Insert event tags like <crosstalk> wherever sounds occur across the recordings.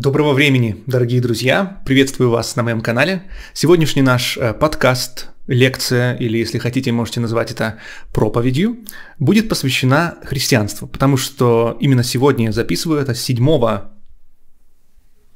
Доброго времени, дорогие друзья! Приветствую вас на моем канале. Сегодняшний наш э, подкаст, лекция или, если хотите, можете назвать это проповедью, будет посвящена христианству, потому что именно сегодня я записываю это 7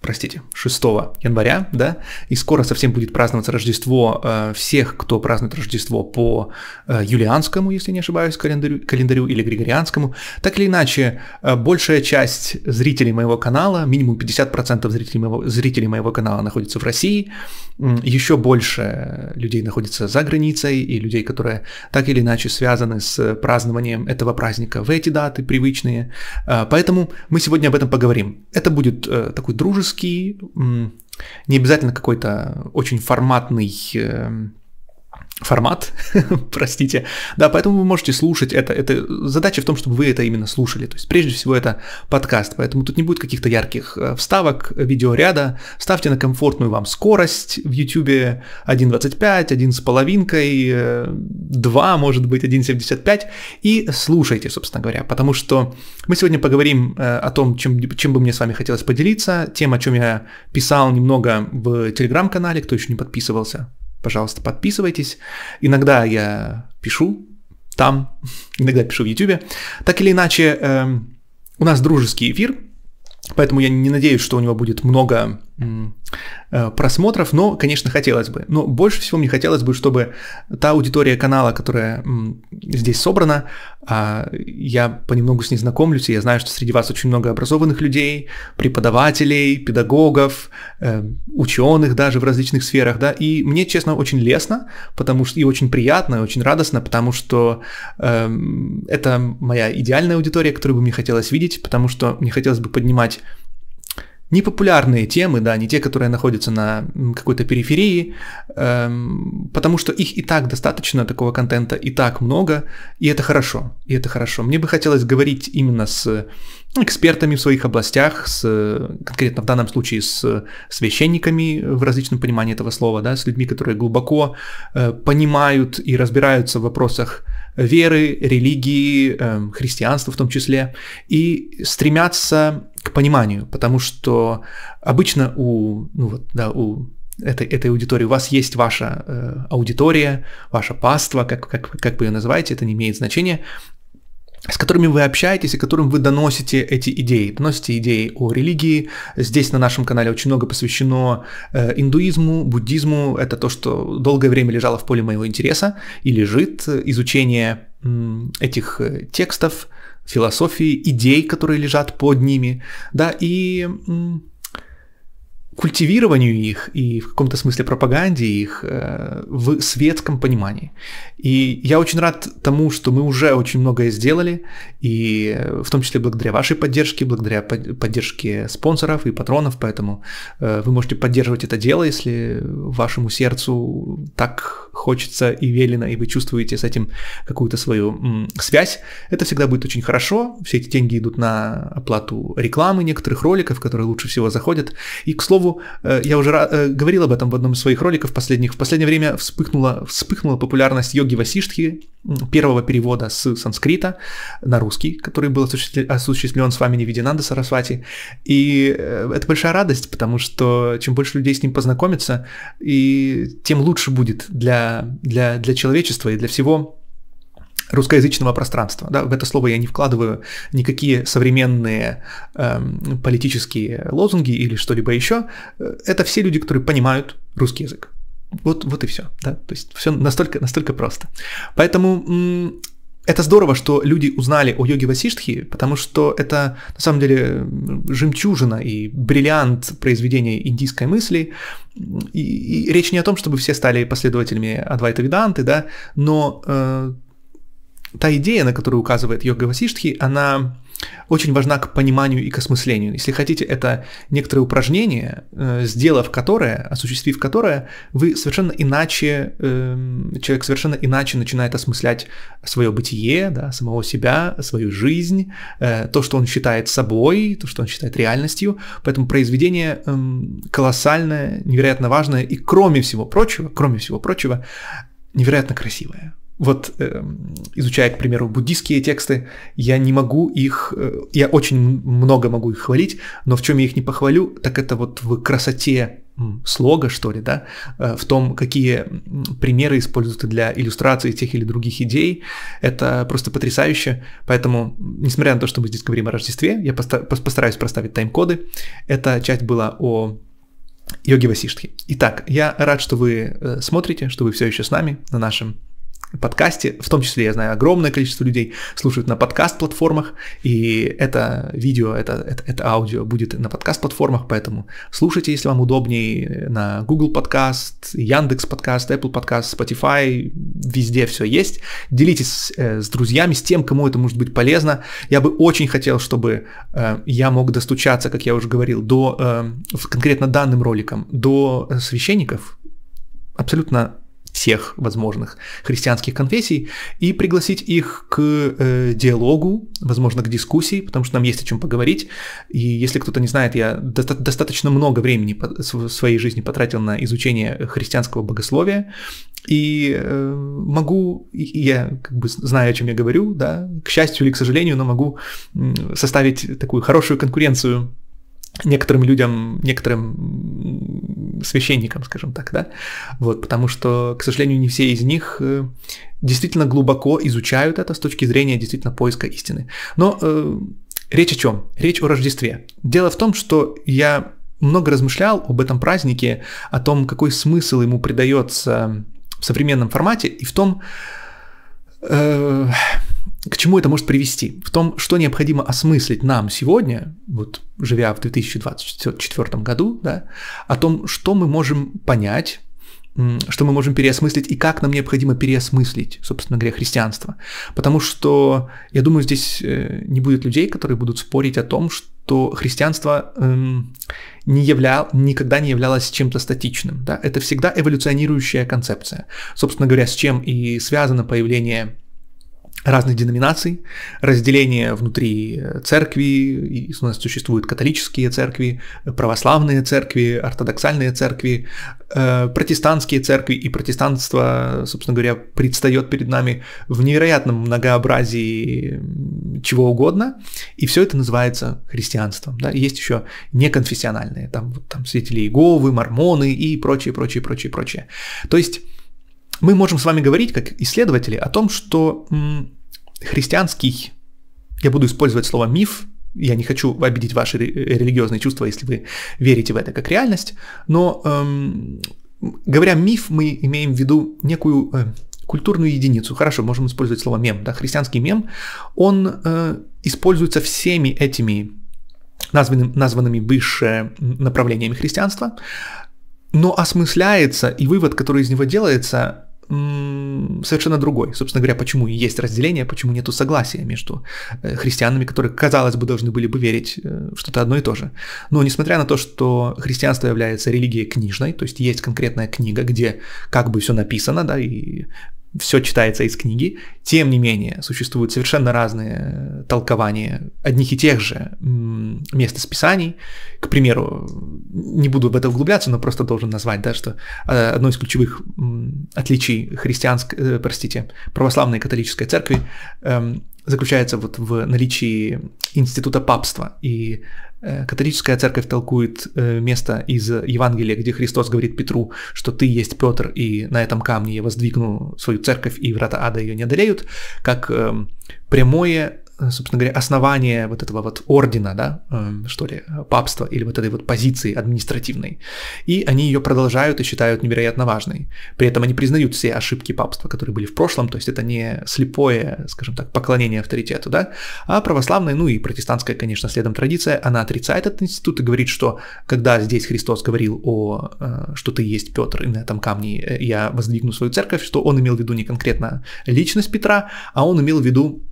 простите, 6 января, да, и скоро совсем будет праздноваться Рождество э, всех, кто празднует Рождество по э, юлианскому, если не ошибаюсь, календарю, календарю или григорианскому. Так или иначе, э, большая часть зрителей моего канала, минимум 50% зрителей моего, зрителей моего канала находится в России, еще больше людей находится за границей и людей, которые так или иначе связаны с празднованием этого праздника в эти даты привычные. А, поэтому мы сегодня об этом поговорим. Это будет э, такой дружеский, не обязательно какой-то очень форматный эм, формат, <laughs> простите, да, поэтому вы можете слушать это, это задача в том, чтобы вы это именно слушали, то есть прежде всего это подкаст, поэтому тут не будет каких-то ярких э, вставок, видеоряда, ставьте на комфортную вам скорость в YouTube 1.25, 1 с половинкой, 2, э, может быть, 1.75 и слушайте, собственно говоря, потому что мы сегодня поговорим э, о том, чем, чем бы мне с вами хотелось поделиться, тем, о чем я писал немного в телеграм-канале, кто еще не подписывался, пожалуйста, подписывайтесь. Иногда я пишу там, <laughs> иногда пишу в YouTube. Так или иначе, эм, у нас дружеский эфир, поэтому я не надеюсь, что у него будет много Э, просмотров, но, конечно, хотелось бы. Но больше всего мне хотелось бы, чтобы та аудитория канала, которая здесь собрана, а, я понемногу с ней знакомлюсь, и я знаю, что среди вас очень много образованных людей, преподавателей, педагогов, э, ученых даже в различных сферах, да, и мне, честно, очень лестно, потому что и очень приятно, и очень радостно, потому что э, это моя идеальная аудитория, которую бы мне хотелось видеть, потому что мне хотелось бы поднимать непопулярные темы, да, не те, которые находятся на какой-то периферии, эм, потому что их и так достаточно, такого контента и так много, и это хорошо, и это хорошо. Мне бы хотелось говорить именно с экспертами в своих областях, с, конкретно в данном случае с священниками в различном понимании этого слова, да, с людьми, которые глубоко э, понимают и разбираются в вопросах веры, религии, эм, христианства в том числе, и стремятся к пониманию, потому что обычно у, ну вот, да, у этой, этой аудитории. У вас есть ваша э, аудитория, ваша паства, как, как, как вы ее называете, это не имеет значения с которыми вы общаетесь и которым вы доносите эти идеи. Доносите идеи о религии. Здесь на нашем канале очень много посвящено э, индуизму, буддизму. Это то, что долгое время лежало в поле моего интереса и лежит. Э, изучение этих э, текстов, философии, идей, которые лежат под ними. Да, и культивированию их и в каком-то смысле пропаганде их э, в светском понимании. И я очень рад тому, что мы уже очень многое сделали, и э, в том числе благодаря вашей поддержке, благодаря поддержке спонсоров и патронов, поэтому э, вы можете поддерживать это дело, если вашему сердцу так хочется и велено, и вы чувствуете с этим какую-то свою связь. Это всегда будет очень хорошо, все эти деньги идут на оплату рекламы некоторых роликов, которые лучше всего заходят, и, к слову, слову, э, я уже э, говорил об этом в одном из своих роликов последних. В последнее время вспыхнула, вспыхнула популярность йоги Васиштхи, первого перевода с санскрита на русский, который был осуществлен с вами Невидинанда Сарасвати. И э, это большая радость, потому что чем больше людей с ним познакомится, и тем лучше будет для, для, для человечества и для всего русскоязычного пространства. Да, в это слово я не вкладываю никакие современные э, политические лозунги или что-либо еще. Э, это все люди, которые понимают русский язык. Вот, вот и все. Да? То есть все настолько, настолько просто. Поэтому это здорово, что люди узнали о йоге Васиштхи, потому что это на самом деле жемчужина и бриллиант произведения индийской мысли. И, и речь не о том, чтобы все стали последователями Адвайта Веданты, да, но э, та идея, на которую указывает Йога Васиштхи, она очень важна к пониманию и к осмыслению. Если хотите, это некоторое упражнение, э, сделав которое, осуществив которое, вы совершенно иначе, эм, человек совершенно иначе начинает осмыслять свое бытие, да, самого себя, свою жизнь, э, то, что он считает собой, то, что он считает реальностью. Поэтому произведение эм, колоссальное, невероятно важное и, кроме всего прочего, кроме всего прочего, невероятно красивое вот э, изучая, к примеру, буддийские тексты, я не могу их, э, я очень много могу их хвалить, но в чем я их не похвалю, так это вот в красоте слога, что ли, да, э, в том, какие примеры используются для иллюстрации тех или других идей, это просто потрясающе, поэтому, несмотря на то, что мы здесь говорим о Рождестве, я постараюсь проставить тайм-коды, эта часть была о йоге Васиштхи. Итак, я рад, что вы смотрите, что вы все еще с нами на нашем подкасте, в том числе, я знаю, огромное количество людей слушают на подкаст-платформах, и это видео, это, это, это аудио будет на подкаст-платформах, поэтому слушайте, если вам удобнее, на Google подкаст, Яндекс подкаст, Apple подкаст, Spotify, везде все есть. Делитесь э, с друзьями, с тем, кому это может быть полезно. Я бы очень хотел, чтобы э, я мог достучаться, как я уже говорил, до э, конкретно данным роликом, до э, священников, абсолютно всех возможных христианских конфессий и пригласить их к э, диалогу, возможно, к дискуссии, потому что нам есть о чем поговорить. И если кто-то не знает, я доста- достаточно много времени в своей жизни потратил на изучение христианского богословия, и э, могу, я как бы знаю, о чем я говорю, да, к счастью или к сожалению, но могу составить такую хорошую конкуренцию некоторым людям, некоторым священникам, скажем так, да, вот, потому что, к сожалению, не все из них э, действительно глубоко изучают это с точки зрения действительно поиска истины. Но э, речь о чем? Речь о Рождестве. Дело в том, что я много размышлял об этом празднике, о том, какой смысл ему придается в современном формате и в том, э, к чему это может привести? В том, что необходимо осмыслить нам сегодня, вот живя в 2024 году, да, о том, что мы можем понять, что мы можем переосмыслить и как нам необходимо переосмыслить, собственно говоря, христианство. Потому что, я думаю, здесь э, не будет людей, которые будут спорить о том, что христианство эм, не являл, никогда не являлось чем-то статичным. Да? Это всегда эволюционирующая концепция. Собственно говоря, с чем и связано появление разных деноминаций, разделение внутри э, церкви, и у нас существуют католические церкви, православные церкви, ортодоксальные церкви, э, протестантские церкви, и протестанство, собственно говоря, предстает перед нами в невероятном многообразии чего угодно, и все это называется христианством. Да? Есть еще неконфессиональные, там, вот, там свидетели Иеговы, мормоны и прочее, прочее, прочее, прочее. То есть мы можем с вами говорить, как исследователи, о том, что м, христианский, я буду использовать слово миф, я не хочу обидеть ваши религиозные чувства, если вы верите в это как реальность, но эм, говоря миф, мы имеем в виду некую э, культурную единицу. Хорошо, можем использовать слово мем, да, христианский мем, он э, используется всеми этими названным, названными выше направлениями христианства, но осмысляется, и вывод, который из него делается, совершенно другой. Собственно говоря, почему есть разделение, почему нету согласия между э, христианами, которые, казалось бы, должны были бы верить э, что-то одно и то же. Но несмотря на то, что христианство является религией книжной, то есть есть конкретная книга, где как бы все написано, да, и все читается из книги. Тем не менее, существуют совершенно разные э, толкования одних и тех же мест из писаний. К примеру, не буду в это углубляться, но просто должен назвать, да, что э, одно из ключевых отличий христианской, э, простите, православной и католической церкви эм, заключается вот в наличии института папства и Э, католическая церковь толкует э, место из Евангелия, где Христос говорит Петру, что ты есть Петр, и на этом камне я воздвигну свою церковь, и врата ада ее не одолеют, как эм, прямое Э, собственно говоря, основание вот этого вот ордена, да, э, что ли, папства или вот этой вот позиции административной. И они ее продолжают и считают невероятно важной. При этом они признают все ошибки папства, которые были в прошлом, то есть это не слепое, скажем так, поклонение авторитету, да, а православная, ну и протестантская, конечно, следом традиция, она отрицает этот институт и говорит, что когда здесь Христос говорил о, э, что ты есть Петр, и на этом камне я воздвигну свою церковь, что он имел в виду не конкретно личность Петра, а он имел в виду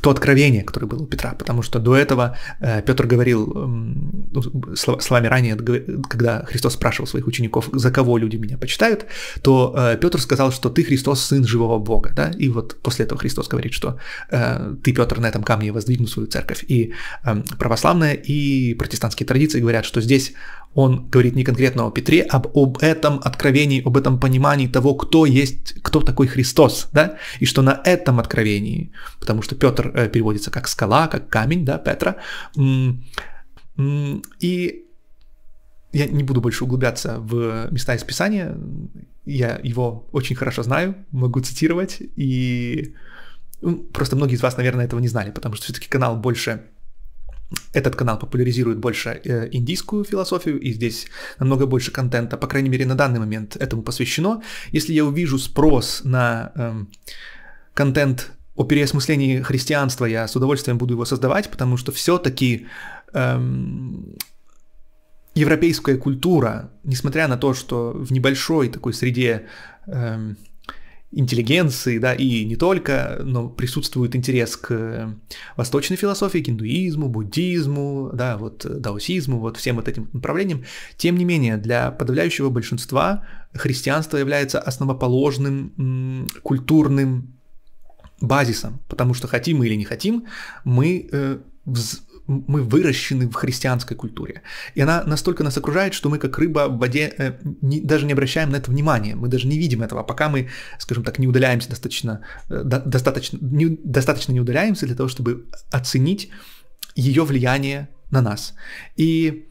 то откровение, которое было у Петра, потому что до этого э, Петр говорил эм, ну, словами ранее, когда Христос спрашивал своих учеников, за кого люди меня почитают, то э, Петр сказал, что ты Христос, сын живого Бога, да, и вот после этого Христос говорит, что э, ты, Петр, на этом камне воздвигну свою церковь, и эм, православная и протестантские традиции говорят, что здесь он говорит не конкретно о Петре, а об этом откровении, об этом понимании того, кто есть, кто такой Христос, да, и что на этом откровении, потому что Петр э, переводится как скала, как камень, да, Петра, и я не буду больше углубляться в места из Писания, я его очень хорошо знаю, могу цитировать, и ну, просто многие из вас, наверное, этого не знали, потому что все-таки канал больше этот канал популяризирует больше э, индийскую философию, и здесь намного больше контента, по крайней мере, на данный момент этому посвящено. Если я увижу спрос на э, контент о переосмыслении христианства, я с удовольствием буду его создавать, потому что все-таки эм, европейская культура, несмотря на то, что в небольшой такой среде эм, интеллигенции, да, и не только, но присутствует интерес к э, восточной философии, к индуизму, буддизму, да, вот э, даосизму, вот всем вот этим направлениям. Тем не менее, для подавляющего большинства христианство является основоположным культурным базисом, потому что хотим мы или не хотим, мы э, вз мы выращены в христианской культуре. И она настолько нас окружает, что мы как рыба в воде э, не, даже не обращаем на это внимания, мы даже не видим этого, а пока мы, скажем так, не удаляемся достаточно, э, достаточно, не, достаточно не удаляемся для того, чтобы оценить ее влияние на нас. И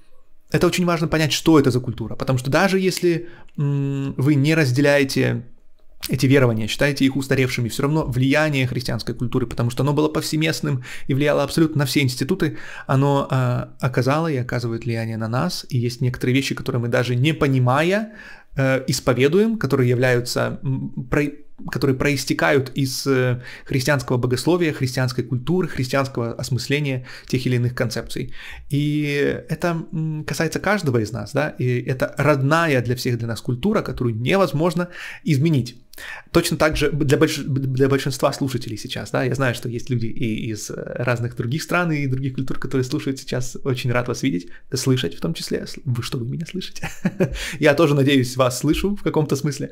это очень важно понять, что это за культура, потому что даже если м, вы не разделяете эти верования, считайте их устаревшими, все равно влияние христианской культуры, потому что оно было повсеместным и влияло абсолютно на все институты, оно э, оказало и оказывает влияние на нас, и есть некоторые вещи, которые мы даже не понимая э, исповедуем, которые являются которые проистекают из э, христианского богословия, христианской культуры, христианского осмысления тех или иных концепций. И это касается каждого из нас, да, и это родная для всех для нас культура, которую невозможно изменить. Точно так же для, больш... для большинства слушателей сейчас, да, я знаю, что есть люди и из разных других стран и других культур, которые слушают сейчас, очень рад вас видеть, слышать в том числе, вы что, вы меня слышите? <laughs> я тоже, надеюсь, вас слышу в каком-то смысле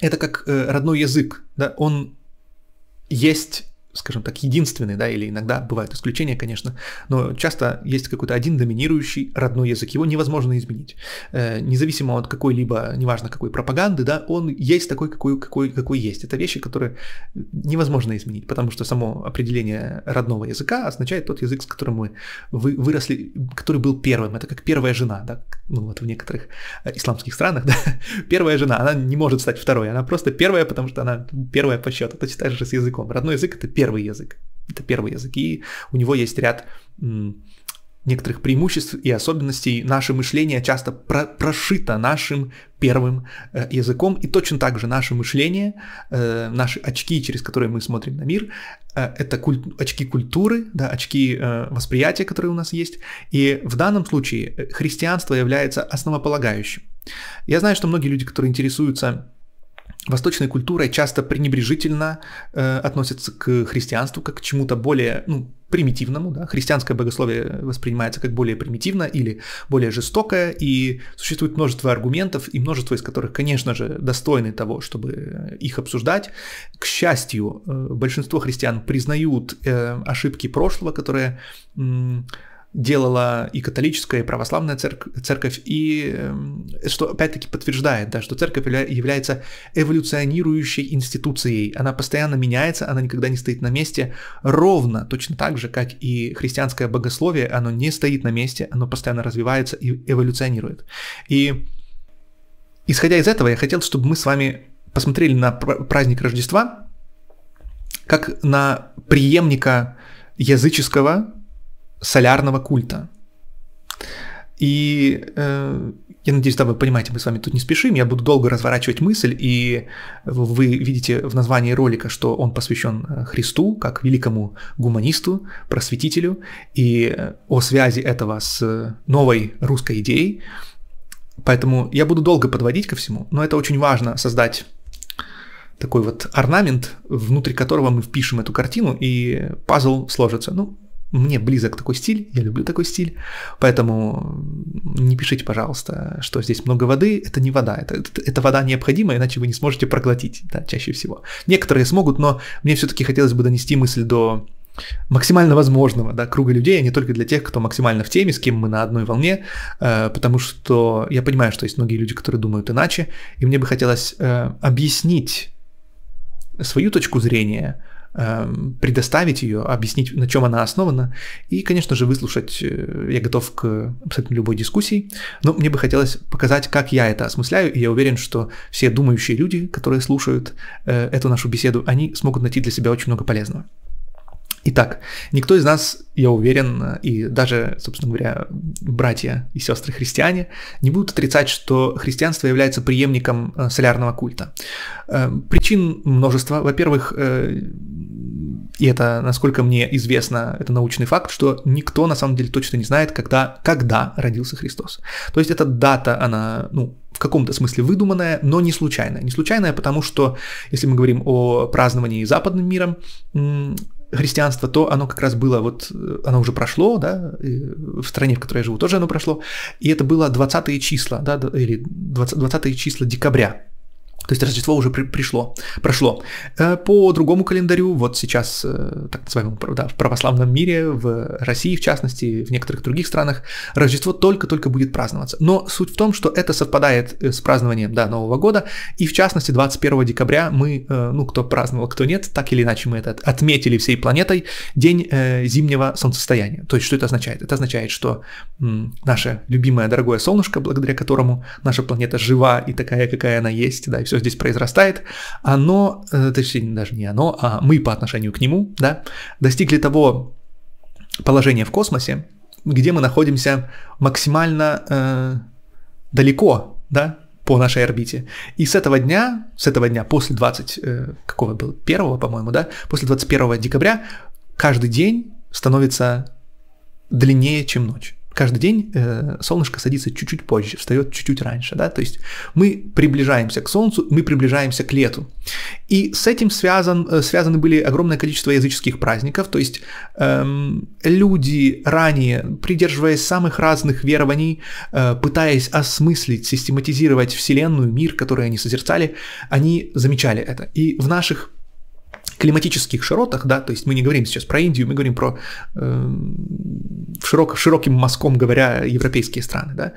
это как э, родной язык, да, он есть скажем так, единственный, да, или иногда бывают исключения, конечно, но часто есть какой-то один доминирующий родной язык, его невозможно изменить. Э, независимо от какой-либо, неважно какой пропаганды, да, он есть такой, какой, какой, какой есть. Это вещи, которые невозможно изменить, потому что само определение родного языка означает тот язык, с которым мы вы, выросли, который был первым. Это как первая жена, да, ну вот в некоторых э, исламских странах, <laughs> да, первая жена, она не может стать второй, она просто первая, потому что она первая по счету, точно так же с языком. Родной язык — это первый первый язык. Это первый язык, и у него есть ряд некоторых преимуществ и особенностей. Наше мышление часто про прошито нашим первым э, языком, и точно так же наше мышление, э, наши очки, через которые мы смотрим на мир, э, это куль очки культуры, да, очки э, восприятия, которые у нас есть. И в данном случае э, христианство является основополагающим. Я знаю, что многие люди, которые интересуются Восточная культура часто пренебрежительно э, относится к христианству как к чему-то более ну, примитивному. Да? Христианское богословие воспринимается как более примитивно или более жестокое, и существует множество аргументов, и множество из которых, конечно же, достойны того, чтобы их обсуждать. К счастью, э, большинство христиан признают э, ошибки прошлого, которые... Э, делала и католическая, и православная церк- церковь, и эм, что опять-таки подтверждает, да, что церковь является эволюционирующей институцией. Она постоянно меняется, она никогда не стоит на месте, ровно точно так же, как и христианское богословие, оно не стоит на месте, оно постоянно развивается и эволюционирует. И исходя из этого, я хотел, чтобы мы с вами посмотрели на праздник Рождества как на преемника языческого солярного культа. И э, я надеюсь, да, вы понимаете, мы с вами тут не спешим. Я буду долго разворачивать мысль, и вы видите в названии ролика, что он посвящен э, Христу, как великому гуманисту, просветителю, и э, о связи этого с э, новой русской идеей. Поэтому я буду долго подводить ко всему, но это очень важно создать такой вот орнамент, внутри которого мы впишем эту картину, и пазл сложится. Ну, мне близок такой стиль, я люблю такой стиль, поэтому не пишите, пожалуйста, что здесь много воды, это не вода, это, это, это вода необходима, иначе вы не сможете проглотить, да, чаще всего. Некоторые смогут, но мне все-таки хотелось бы донести мысль до максимально возможного, да, круга людей, а не только для тех, кто максимально в теме, с кем мы на одной волне, э, потому что я понимаю, что есть многие люди, которые думают иначе, и мне бы хотелось э, объяснить свою точку зрения, Эм, предоставить ее, объяснить, на чем она основана, и, конечно же, выслушать. Э, я готов к абсолютно любой дискуссии, но мне бы хотелось показать, как я это осмысляю, и я уверен, что все думающие люди, которые слушают э, эту нашу беседу, они смогут найти для себя очень много полезного. Итак, никто из нас, я уверен, и даже, собственно говоря, братья и сестры христиане, не будут отрицать, что христианство является преемником э, солярного культа. Э, причин множество. Во-первых, э, и это, насколько мне известно, это научный факт, что никто на самом деле точно не знает, когда, когда родился Христос. То есть эта дата, она, ну, в каком-то смысле выдуманная, но не случайная. Не случайная, потому что, если мы говорим о праздновании западным миром, христианство, то оно как раз было, вот э, оно уже прошло, да, в стране, в которой я живу, тоже оно прошло, и это было 20 числа, да, или 20, 20 числа декабря то есть Рождество уже при пришло, прошло. Э, по другому календарю, вот сейчас, э, так называемом да, в православном мире, в России в частности, в некоторых других странах, Рождество только-только будет праздноваться. Но суть в том, что это совпадает э, с празднованием да, Нового года, и в частности 21 декабря мы, ну кто праздновал, кто нет, так или иначе мы это отметили всей планетой, день зимнего солнцестояния. То есть что это означает? Это означает, что наше любимое дорогое солнышко, благодаря которому наша планета жива и такая, какая она есть, да, и все все здесь произрастает, оно, э, точнее, даже не оно, а мы по отношению к нему, да, достигли того положения в космосе, где мы находимся максимально э, далеко, да, по нашей орбите. И с этого дня, с этого дня после 20, э, какого был, 1, по-моему, да, после 21 декабря каждый день становится длиннее, чем ночь каждый день э, солнышко садится чуть-чуть позже, встает чуть-чуть раньше, да, то есть мы приближаемся к солнцу, мы приближаемся к лету. И с этим связан, э, связаны были огромное количество языческих праздников, то есть эм, люди ранее, придерживаясь самых разных верований, э, пытаясь осмыслить, систематизировать Вселенную, мир, который они созерцали, они замечали это. И в наших климатических широтах, да, то есть мы не говорим сейчас про Индию, мы говорим про э, эм, широк, широким мазком говоря европейские страны, да,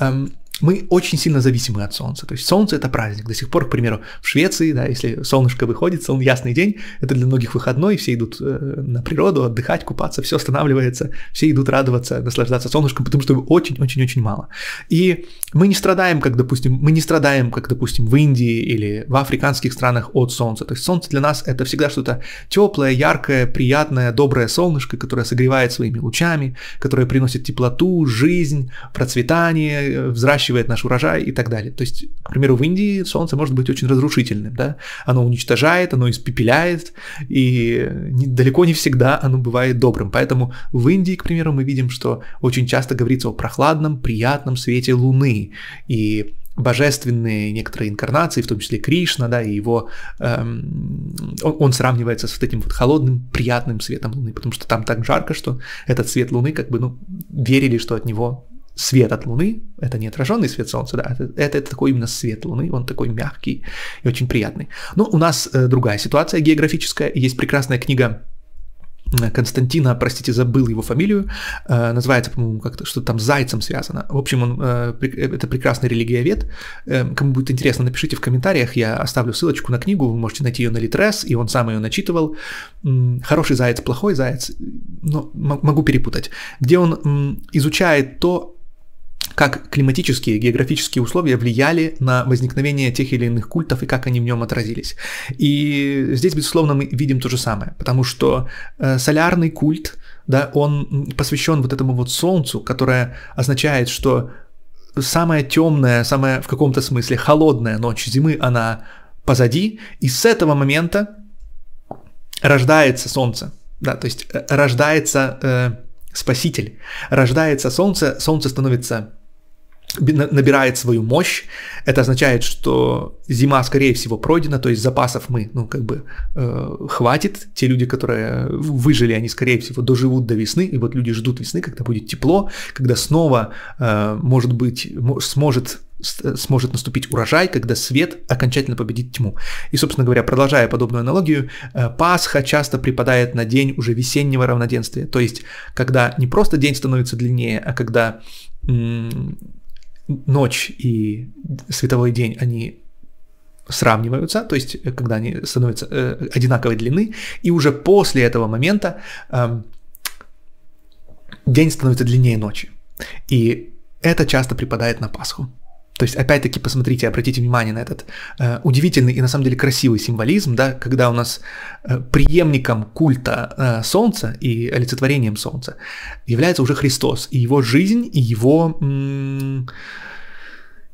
э, мы очень сильно зависимы от солнца. То есть солнце это праздник. До сих пор, к примеру, в Швеции, да, если солнышко выходит, солн, ясный день, это для многих выходной, все идут э, на природу отдыхать, купаться, все останавливается, все идут радоваться, наслаждаться солнышком, потому что очень-очень-очень мало. И мы не страдаем, как, допустим, мы не страдаем, как, допустим, в Индии или в африканских странах от солнца. То есть солнце для нас это всегда что-то теплое, яркое, приятное, доброе солнышко, которое согревает своими лучами, которое приносит теплоту, жизнь, процветание, э, взращивание выращивает наш урожай и так далее. То есть, к примеру, в Индии солнце может быть очень разрушительным, да, оно уничтожает, оно испепеляет, и далеко не всегда оно бывает добрым. Поэтому в Индии, к примеру, мы видим, что очень часто говорится о прохладном, приятном свете Луны, и божественные некоторые инкарнации, в том числе Кришна, да, и его эм, он, он сравнивается с вот этим вот холодным, приятным светом Луны, потому что там так жарко, что этот свет Луны, как бы, ну, верили, что от него свет от Луны, это не отраженный свет Солнца, да, это, это, такой именно свет Луны, он такой мягкий и очень приятный. Но у нас э, другая ситуация географическая, есть прекрасная книга э, Константина, простите, забыл его фамилию, э, называется, по-моему, как-то что-то там с зайцем связано. В общем, он, э, э, это прекрасный религиовед. Э, кому будет интересно, напишите в комментариях, я оставлю ссылочку на книгу, вы можете найти ее на Литрес, и он сам ее начитывал. Хороший заяц, плохой заяц, но могу перепутать. Где он изучает то, как климатические, географические условия влияли на возникновение тех или иных культов и как они в нем отразились. И здесь, безусловно, мы видим то же самое, потому что э, солярный культ, да, он посвящен вот этому вот солнцу, которое означает, что самая темная, самая в каком-то смысле холодная ночь зимы, она позади, и с этого момента рождается солнце, да, то есть э, рождается э, спаситель, рождается солнце, солнце становится набирает свою мощь. Это означает, что зима, скорее всего, пройдена, то есть запасов мы, ну, как бы, э, хватит. Те люди, которые выжили, они, скорее всего, доживут до весны. И вот люди ждут весны, когда будет тепло, когда снова, э, может быть, сможет э, сможет наступить урожай, когда свет окончательно победит тьму. И, собственно говоря, продолжая подобную аналогию, э, Пасха часто припадает на день уже весеннего равноденствия, то есть когда не просто день становится длиннее, а когда м- ночь и световой день, они сравниваются, то есть э, когда они становятся э, одинаковой длины, и уже после этого момента э, день становится длиннее ночи. И это часто припадает на Пасху. То есть, опять-таки, посмотрите, обратите внимание на этот э, удивительный и на самом деле красивый символизм, да, когда у нас э, преемником культа э, Солнца и олицетворением Солнца является уже Христос и его жизнь, и его, м-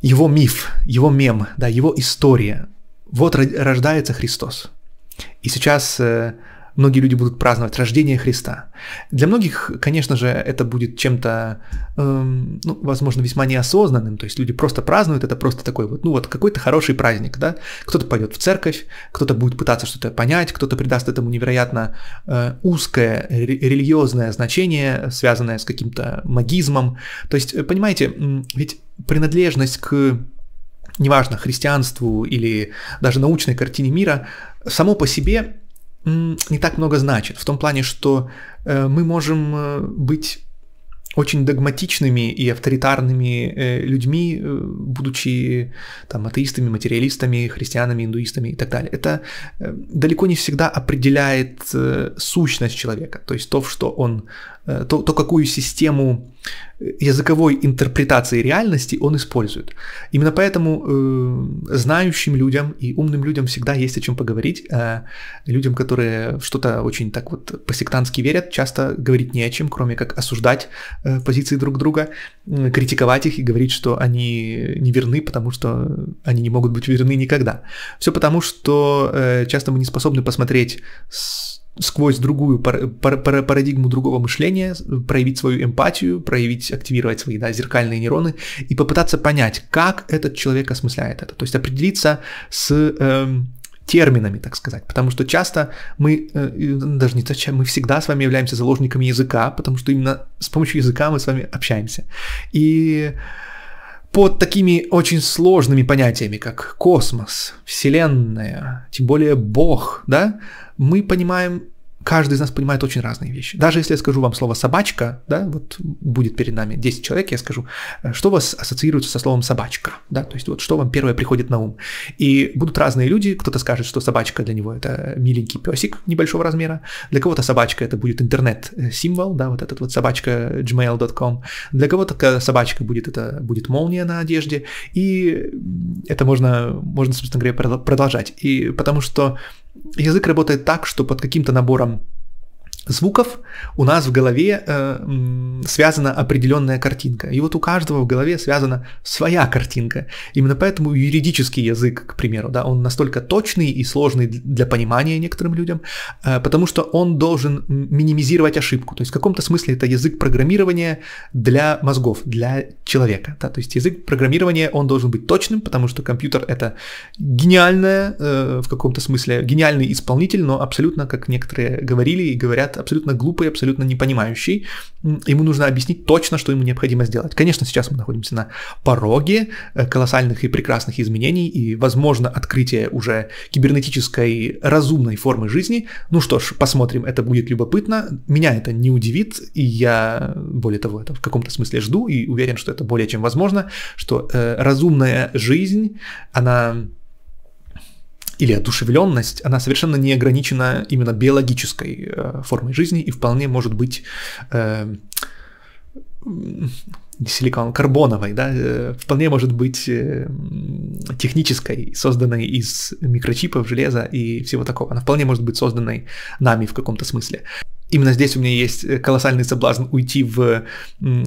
его миф, его мем, да, его история. Вот рождается Христос. И сейчас э, многие люди будут праздновать рождение Христа. Для многих, конечно же, это будет чем-то, эм, ну, возможно, весьма неосознанным, то есть люди просто празднуют, это просто такой вот, ну вот какой-то хороший праздник, да, кто-то пойдет в церковь, кто-то будет пытаться что-то понять, кто-то придаст этому невероятно э, узкое религиозное значение, связанное с каким-то магизмом, то есть, понимаете, ведь принадлежность к неважно, христианству или даже научной картине мира, само по себе не так много значит, в том плане, что э, мы можем э, быть очень догматичными и авторитарными э, людьми, будучи там атеистами, материалистами, христианами, индуистами и так далее. Это далеко не всегда определяет сущность человека, то есть то, что он Э, то, то какую систему э, языковой интерпретации реальности он использует. Именно поэтому э, знающим людям и умным людям всегда есть о чем поговорить. Э, людям, которые что-то очень так вот по-сектантски верят, часто говорить не о чем, кроме как осуждать э, позиции друг друга, э, критиковать их и говорить, что они не верны, потому что они не могут быть верны никогда. Все потому, что э, часто мы не способны посмотреть с сквозь другую пар- пар- пар- парадигму другого мышления, проявить свою эмпатию, проявить, активировать свои да, зеркальные нейроны и попытаться понять, как этот человек осмысляет это. То есть определиться с эм, терминами, так сказать, потому что часто мы, э, ну, даже не то, мы всегда с вами являемся заложниками языка, потому что именно с помощью языка мы с вами общаемся. И под такими очень сложными понятиями, как космос, Вселенная, тем более Бог, да, мы понимаем каждый из нас понимает очень разные вещи. Даже если я скажу вам слово «собачка», да, вот будет перед нами 10 человек, я скажу, э, что у вас ассоциируется со словом «собачка», да, то есть вот что вам первое приходит на ум. И будут разные люди, кто-то скажет, что собачка для него это миленький песик небольшого размера, для кого-то собачка это будет интернет-символ, да, вот этот вот собачка gmail.com, для кого-то собачка будет это будет молния на одежде, и это можно, можно собственно говоря, продолжать. И потому что язык работает так, что под каким-то набором звуков у нас в голове э, связана определенная картинка. И вот у каждого в голове связана своя картинка. Именно поэтому юридический язык, к примеру, да, он настолько точный и сложный для понимания некоторым людям, э, потому что он должен минимизировать ошибку. То есть в каком-то смысле это язык программирования для мозгов, для человека. Да? То есть язык программирования, он должен быть точным, потому что компьютер это гениальное, э, в каком-то смысле, гениальный исполнитель, но абсолютно, как некоторые говорили и говорят, абсолютно глупый, абсолютно не понимающий, Ему нужно объяснить точно, что ему необходимо сделать. Конечно, сейчас мы находимся на пороге э, колоссальных и прекрасных изменений, и, возможно, открытие уже кибернетической разумной формы жизни. Ну что ж, посмотрим, это будет любопытно. Меня это не удивит, и я, более того, это в каком-то смысле жду и уверен, что это более чем возможно, что э, разумная жизнь, она или одушевленность, она совершенно не ограничена именно биологической э, формой жизни и вполне может быть э, силикон карбоновой, да, э, вполне может быть э, технической, созданной из микрочипов, железа и всего такого. Она вполне может быть созданной нами в каком-то смысле именно здесь у меня есть э, колоссальный соблазн уйти в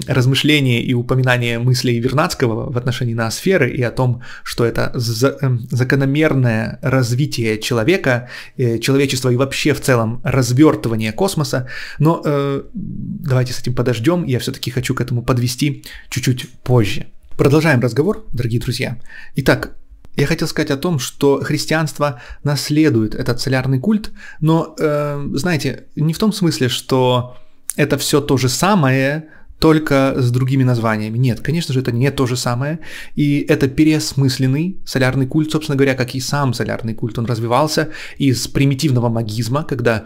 размышление и упоминание мыслей Вернадского в отношении ноосферы и о том, что это за, эм, закономерное развитие человека, э, человечества и вообще в целом развертывание космоса. Но э, давайте с этим подождем, я все-таки хочу к этому подвести чуть-чуть позже. Продолжаем разговор, дорогие друзья. Итак, я хотел сказать о том, что христианство наследует этот солярный культ, но, э, знаете, не в том смысле, что это все то же самое, только с другими названиями. Нет, конечно же, это не то же самое, и это переосмысленный солярный культ, собственно говоря, как и сам солярный культ, он развивался из примитивного магизма, когда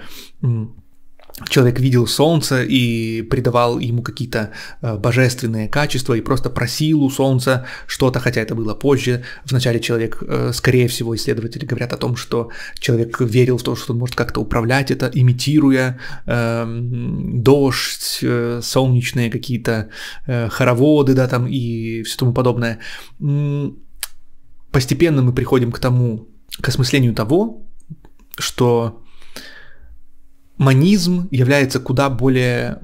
человек видел солнце и придавал ему какие-то э, божественные качества и просто просил у солнца что-то, хотя это было позже. Вначале человек, э, скорее всего, исследователи говорят о том, что человек верил в то, что он может как-то управлять это, имитируя эм, э, дождь, солнечные какие-то э, хороводы, да, там и все тому подобное. Постепенно мы приходим к тому, к осмыслению того, что манизм является куда более,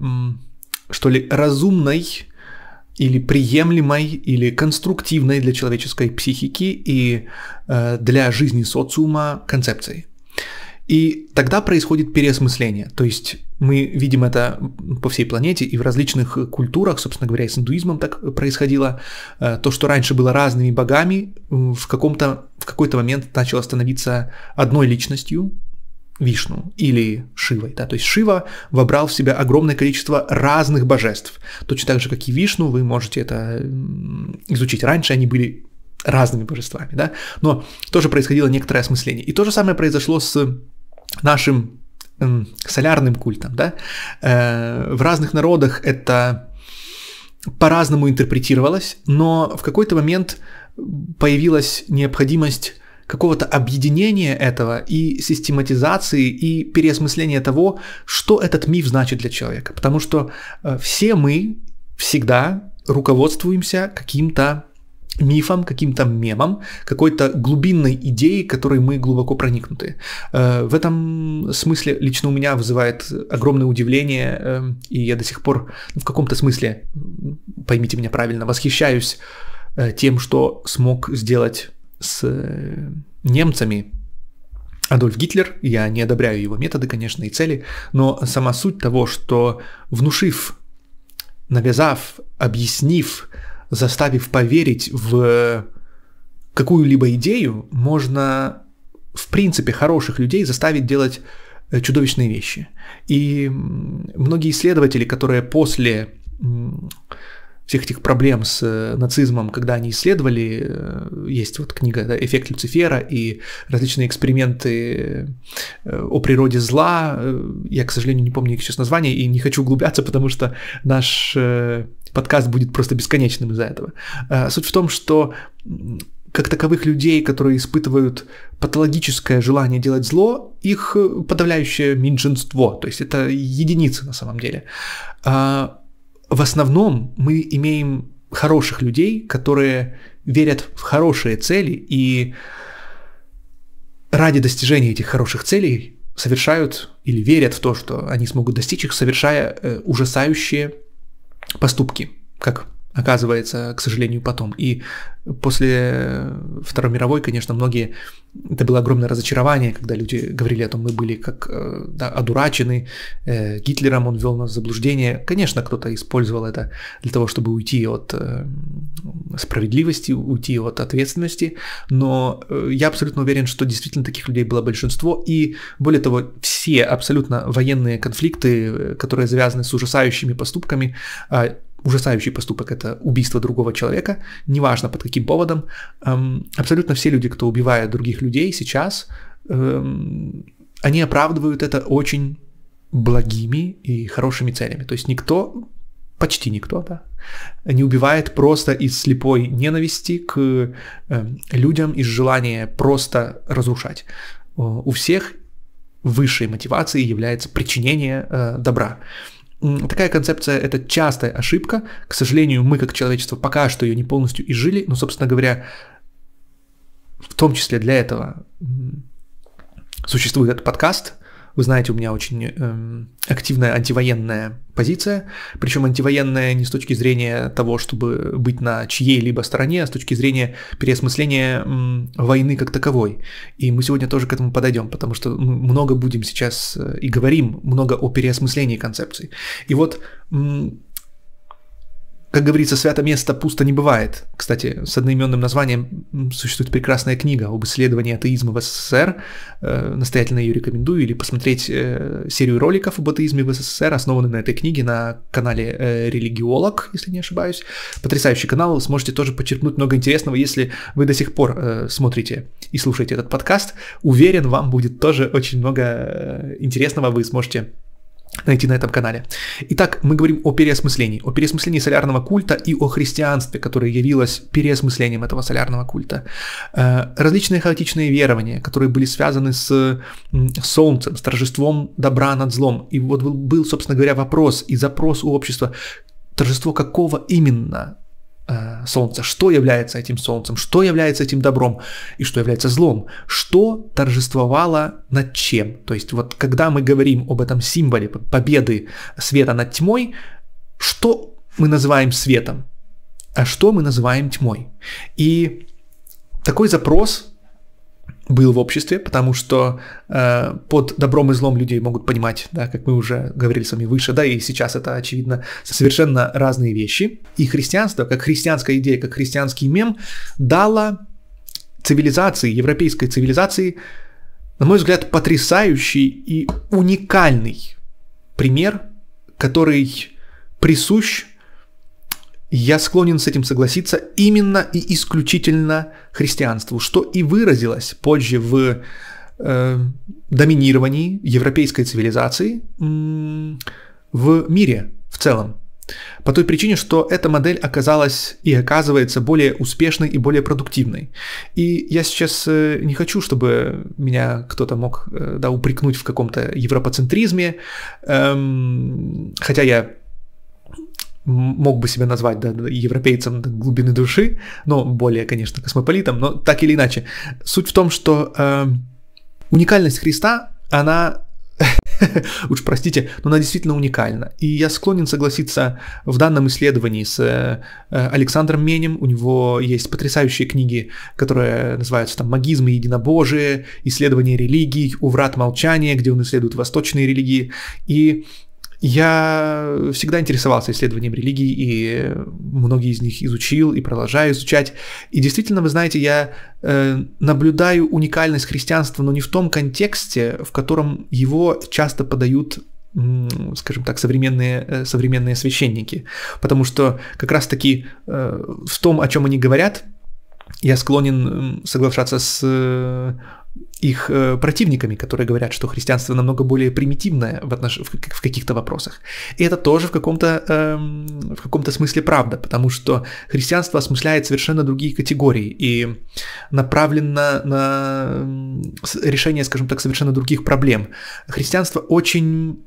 что ли, разумной или приемлемой, или конструктивной для человеческой психики и э, для жизни социума концепцией. И тогда происходит переосмысление. То есть мы видим это по всей планете и в различных культурах, собственно говоря, и с индуизмом так происходило. Э, то, что раньше было разными богами, в, каком-то, в какой-то момент начало становиться одной личностью, Вишну или Шивой. Да? То есть Шива вобрал в себя огромное количество разных божеств. Точно так же, как и Вишну, вы можете это изучить. Раньше они были разными божествами, да? но тоже происходило некоторое осмысление. И то же самое произошло с нашим солярным культом. Да? Э, в разных народах это по-разному интерпретировалось, но в какой-то момент появилась необходимость какого-то объединения этого и систематизации и переосмысления того, что этот миф значит для человека. Потому что э, все мы всегда руководствуемся каким-то мифом, каким-то мемом, какой-то глубинной идеей, которой мы глубоко проникнуты. Э, в этом смысле лично у меня вызывает огромное удивление, э, и я до сих пор ну, в каком-то смысле, поймите меня правильно, восхищаюсь тем, что смог сделать с э, немцами Адольф Гитлер, я не одобряю его методы, конечно, и цели, но сама суть того, что внушив, навязав, объяснив, заставив поверить в какую-либо идею, можно, в принципе, хороших людей заставить делать э, чудовищные вещи. И многие исследователи, которые после всех этих проблем с э, нацизмом, когда они исследовали, э, есть вот книга да, «Эффект Люцифера» и различные эксперименты э, о природе зла. Я, к сожалению, не помню их сейчас название и не хочу углубляться, потому что наш подкаст будет просто бесконечным из-за этого. Суть в том, что как таковых людей, которые испытывают патологическое желание делать зло, их подавляющее меньшинство, то есть это единицы на самом деле. А, в основном мы имеем хороших людей, которые верят в хорошие цели и ради достижения этих хороших целей совершают или верят в то, что они смогут достичь их, совершая э, ужасающие поступки, как оказывается, к сожалению, потом. И после Второй мировой, конечно, многие... Это было огромное разочарование, когда люди говорили о том, мы были как э, да, одурачены, э, Гитлером он ввел нас в заблуждение. Конечно, кто-то использовал это для того, чтобы уйти от э, справедливости, уйти от ответственности, но э, я абсолютно уверен, что действительно таких людей было большинство, и более того, все абсолютно военные конфликты, э, которые связаны с ужасающими поступками, а, ужасающий поступок – это убийство другого человека, неважно под каким поводом. Эм, абсолютно все люди, кто убивает других людей сейчас, эм, они оправдывают это очень благими и хорошими целями. То есть никто, почти никто, да, не убивает просто из слепой ненависти к эм, людям, из желания просто разрушать. У всех высшей мотивацией является причинение э, добра. Такая концепция – это частая ошибка. К сожалению, мы как человечество пока что ее не полностью изжили, но, собственно говоря, в том числе для этого существует этот подкаст – вы знаете, у меня очень эм, активная антивоенная позиция, причем антивоенная не с точки зрения того, чтобы быть на чьей-либо стороне, а с точки зрения переосмысления эм, войны как таковой. И мы сегодня тоже к этому подойдем, потому что мы много будем сейчас э, и говорим много о переосмыслении концепций. И вот эм, как говорится, свято место пусто не бывает. Кстати, с одноименным названием существует прекрасная книга об исследовании атеизма в СССР. Э, настоятельно ее рекомендую. Или посмотреть э, серию роликов об атеизме в СССР, основанные на этой книге на канале э, «Религиолог», если не ошибаюсь. Потрясающий канал. Вы сможете тоже почерпнуть много интересного, если вы до сих пор смотрите и слушаете этот подкаст. Уверен, вам будет тоже очень много интересного. Вы сможете найти на этом канале. Итак, мы говорим о переосмыслении, о переосмыслении солярного культа и о христианстве, которое явилось переосмыслением этого солярного культа. Э, различные хаотичные верования, которые были связаны с солнцем, с торжеством добра над злом. И вот был, собственно говоря, вопрос и запрос у общества, торжество какого именно Э, солнца, что является этим солнцем, что является этим добром и что является злом, что торжествовало над чем. То есть вот когда мы говорим об этом символе победы света над тьмой, что мы называем светом, а что мы называем тьмой. И такой запрос был в обществе, потому что э, под добром и злом людей могут понимать, да, как мы уже говорили с вами выше, да, и сейчас это очевидно, совершенно разные вещи. И христианство, как христианская идея, как христианский мем, дало цивилизации, европейской цивилизации, на мой взгляд, потрясающий и уникальный пример, который присущ я склонен с этим согласиться именно и исключительно христианству, что и выразилось позже в э, доминировании европейской цивилизации в мире в целом. По той причине, что эта модель оказалась и оказывается более успешной и более продуктивной. И я сейчас э, не хочу, чтобы меня кто-то мог э, да, упрекнуть в каком-то европоцентризме, эм, хотя я мог бы себя назвать да, европейцем глубины души, но более, конечно, космополитом, но так или иначе. Суть в том, что э, уникальность Христа, она <laughs> уж простите, но она действительно уникальна. И я склонен согласиться в данном исследовании с э, Александром Менем. У него есть потрясающие книги, которые называются там "Магизм и единобожие», «Исследование религий», «У врат молчания», где он исследует восточные религии. И я всегда интересовался исследованием религий, и многие из них изучил и продолжаю изучать. И действительно, вы знаете, я э, наблюдаю уникальность христианства, но не в том контексте, в котором его часто подают скажем так, современные, э, современные священники. Потому что как раз-таки э, в том, о чем они говорят, я склонен соглашаться с э, их э, противниками, которые говорят, что христианство намного более примитивное в, отнош... в, в каких-то вопросах. И это тоже в каком-то э, в каком-то смысле правда, потому что христианство осмысляет совершенно другие категории и направлено на эм, решение, скажем так, совершенно других проблем. Христианство очень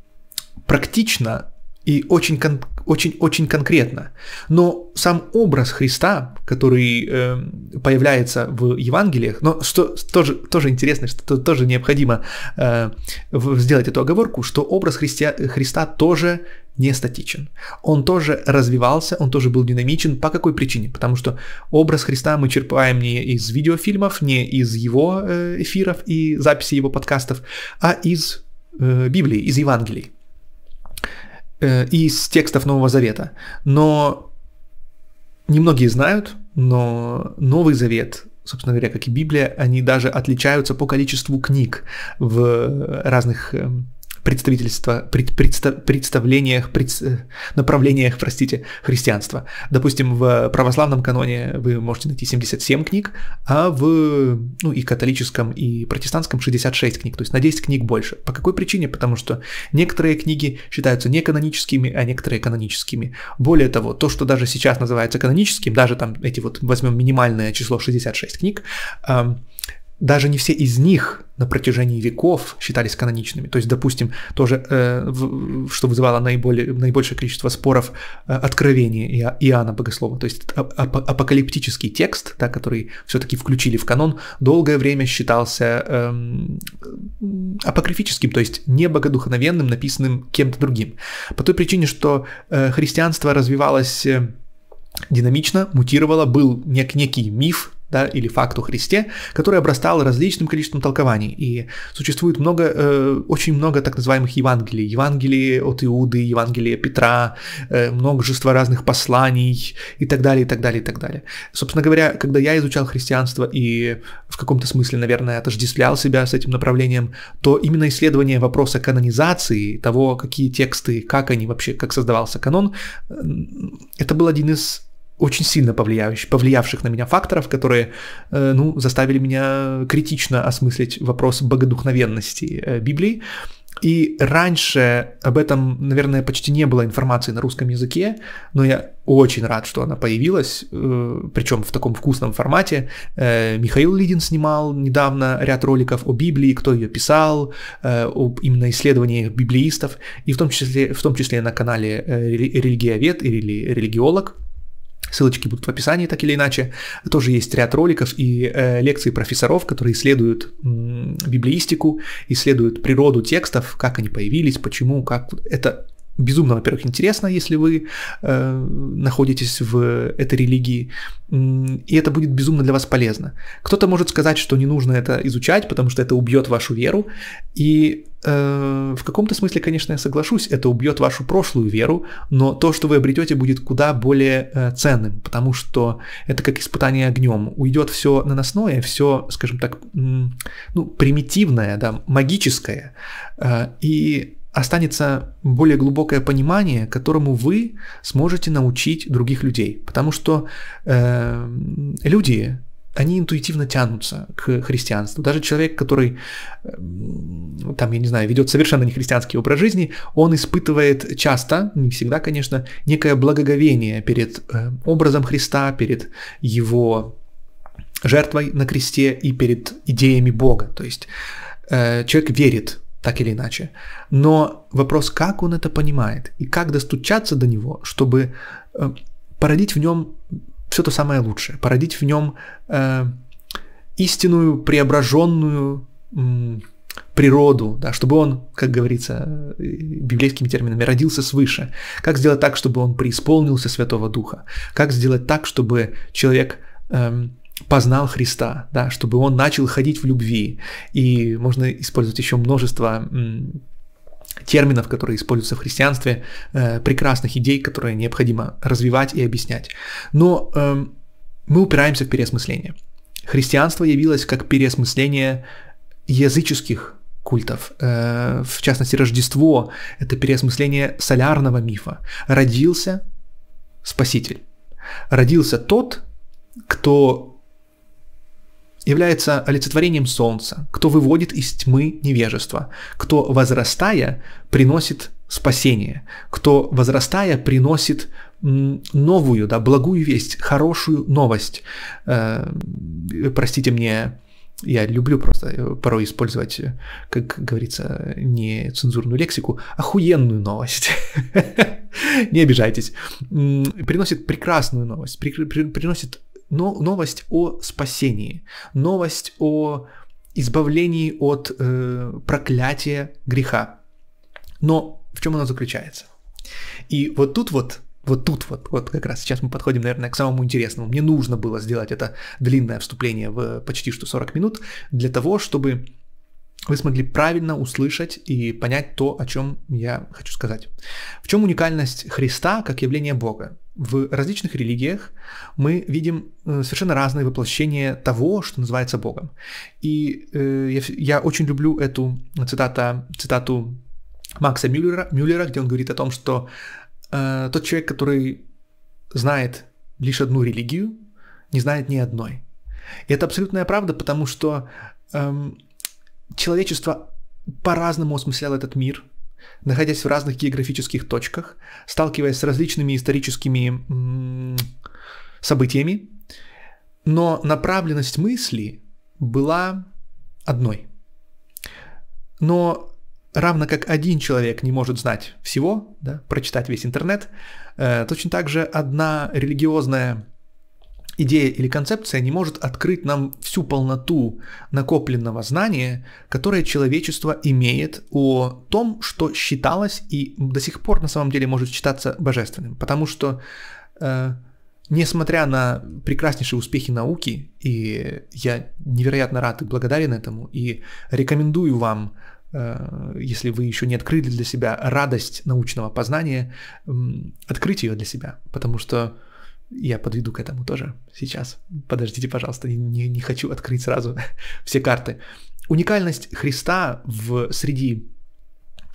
практично и очень, кон- очень, очень конкретно. Но сам образ Христа, который э, появляется в Евангелиях, но что тоже, тоже интересно, что тоже необходимо э, сделать эту оговорку, что образ Христи- Христа тоже не статичен. Он тоже развивался, он тоже был динамичен. По какой причине? Потому что образ Христа мы черпаем не из видеофильмов, не из его э, эфиров и записи его подкастов, а из э, Библии, из Евангелий. Э, из текстов Нового Завета. Но немногие знают, но Новый Завет, собственно говоря, как и Библия, они даже отличаются по количеству книг в разных эм, представительства, пред, предста, представлениях, пред, э, направлениях, простите, христианства. Допустим, в православном каноне вы можете найти 77 книг, а в ну, и католическом, и протестантском 66 книг, то есть на 10 книг больше. По какой причине? Потому что некоторые книги считаются не каноническими, а некоторые каноническими. Более того, то, что даже сейчас называется каноническим, даже там эти вот возьмем минимальное число 66 книг, даже не все из них на протяжении веков считались каноничными. То есть, допустим, тоже, э, что вызывало наиболее, наибольшее количество споров, э, откровение Иоанна Богослова. То есть ап апокалиптический текст, да, который все-таки включили в канон, долгое время считался э, апокрифическим, то есть не богодухновенным, написанным кем-то другим. По той причине, что э, христианство развивалось э, динамично, мутировало, был нек некий миф, да, или факту Христе, который обрастал различным количеством толкований. И существует много, э, очень много так называемых Евангелий. Евангелие от Иуды, Евангелие Петра, э, множество разных посланий и так далее, и так далее, и так далее. Собственно говоря, когда я изучал христианство и в каком-то смысле, наверное, отождествлял себя с этим направлением, то именно исследование вопроса канонизации, того, какие тексты, как они вообще, как создавался канон, э, это был один из очень сильно повлияющих, повлиявших на меня факторов, которые, э, ну, заставили меня критично осмыслить вопрос богодухновенности э, Библии. И раньше об этом, наверное, почти не было информации на русском языке, но я очень рад, что она появилась, э, причем в таком вкусном формате. Михаил Лидин снимал недавно ряд роликов о Библии, кто ее писал, об именно исследованиях библеистов, и в том числе, в том числе на канале «Религиовед» или «Религиолог», ссылочки будут в описании, так или иначе. Тоже есть ряд роликов и э, лекций профессоров, которые исследуют библеистику, исследуют природу текстов, как они появились, почему, как это безумно, во-первых, интересно, если вы э, находитесь в этой религии, и это будет безумно для вас полезно. Кто-то может сказать, что не нужно это изучать, потому что это убьет вашу веру, и э, в каком-то смысле, конечно, я соглашусь, это убьет вашу прошлую веру, но то, что вы обретете, будет куда более э, ценным, потому что это как испытание огнем. Уйдет все наносное, все, скажем так, ну, примитивное, да, магическое, э, и останется более глубокое понимание, которому вы сможете научить других людей. Потому что э, люди, они интуитивно тянутся к христианству. Даже человек, который, э, там, я не знаю, ведет совершенно не христианский образ жизни, он испытывает часто, не всегда, конечно, некое благоговение перед э, образом Христа, перед его жертвой на кресте и перед идеями Бога. То есть э, человек верит так или иначе. Но вопрос, как он это понимает и как достучаться до него, чтобы э, породить в нем все то самое лучшее, породить в нем э, истинную преображенную м, природу, да, чтобы он, как говорится э, библейскими терминами, родился свыше. Как сделать так, чтобы он преисполнился Святого Духа? Как сделать так, чтобы человек эм, познал Христа, да, чтобы он начал ходить в любви. И можно использовать еще множество терминов, которые используются в христианстве, э, прекрасных идей, которые необходимо развивать и объяснять. Но э, мы упираемся в переосмысление. Христианство явилось как переосмысление языческих культов. Э, в частности, Рождество — это переосмысление солярного мифа. Родился Спаситель. Родился тот, кто является олицетворением солнца, кто выводит из тьмы невежества, кто, возрастая, приносит спасение, кто, возрастая, приносит новую, да, благую весть, хорошую новость. Э, простите мне, я люблю просто э, порой использовать, э, как говорится, не цензурную лексику, охуенную новость. <laughs> Не обижайтесь. Приносит прекрасную новость, приносит но новость о спасении, новость о избавлении от э, проклятия греха. Но в чем она заключается? И вот тут вот, вот тут вот, вот как раз сейчас мы подходим, наверное, к самому интересному. Мне нужно было сделать это длинное вступление в почти что 40 минут для того, чтобы вы смогли правильно услышать и понять то, о чем я хочу сказать. В чем уникальность Христа как явления Бога? в различных религиях мы видим э, совершенно разные воплощения того, что называется Богом. И э, я, я очень люблю эту цитата, цитату Макса Мюллера, Мюллера, где он говорит о том, что э, тот человек, который знает лишь одну религию, не знает ни одной. И это абсолютная правда, потому что э, человечество по-разному осмысляло этот мир – находясь в разных географических точках, сталкиваясь с различными историческими событиями, но направленность мысли была одной. Но равно как один человек не может знать всего, да, прочитать весь интернет, э, точно так же одна религиозная идея или концепция не может открыть нам всю полноту накопленного знания, которое человечество имеет о том, что считалось и до сих пор на самом деле может считаться божественным. Потому что э, несмотря на прекраснейшие успехи науки, и я невероятно рад и благодарен этому, и рекомендую вам э, если вы еще не открыли для себя радость научного познания, открыть ее для себя, потому что я подведу к этому тоже сейчас. Подождите, пожалуйста, не, не хочу открыть сразу <laughs> все карты. Уникальность Христа в среди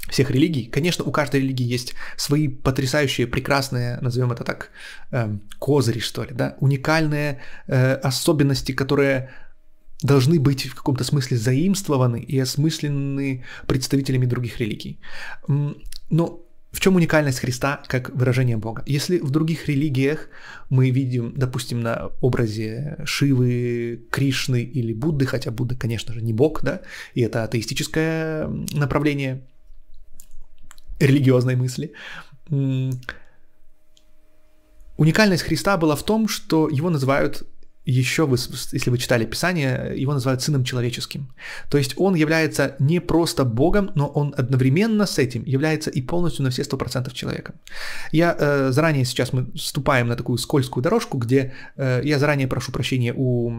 всех религий. Конечно, у каждой религии есть свои потрясающие, прекрасные, назовем это так, э, козыри, что ли, да, уникальные э, особенности, которые должны быть в каком-то смысле заимствованы и осмыслены представителями других религий. Но в чем уникальность Христа как выражение Бога? Если в других религиях мы видим, допустим, на образе Шивы, Кришны или Будды, хотя Будда, конечно же, не Бог, да, и это атеистическое направление религиозной мысли, уникальность Христа была в том, что его называют еще вы, если вы читали Писание, его называют сыном человеческим. То есть он является не просто Богом, но он одновременно с этим является и полностью на все 100% человеком. Я э, заранее сейчас мы вступаем на такую скользкую дорожку, где э, я заранее прошу прощения у,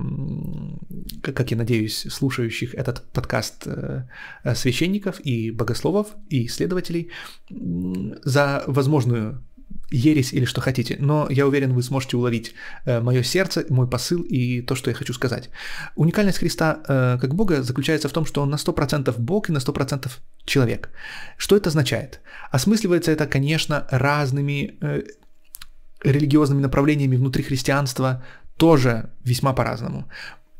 как, я надеюсь, слушающих этот подкаст э, э священников и богословов и исследователей за возможную ересь или что хотите, но я уверен, вы сможете уловить э, мое сердце, мой посыл и то, что я хочу сказать. Уникальность Христа э, как Бога заключается в том, что Он на 100% Бог и на 100% человек. Что это означает? Осмысливается это, конечно, разными э, религиозными направлениями внутри христианства тоже весьма по-разному.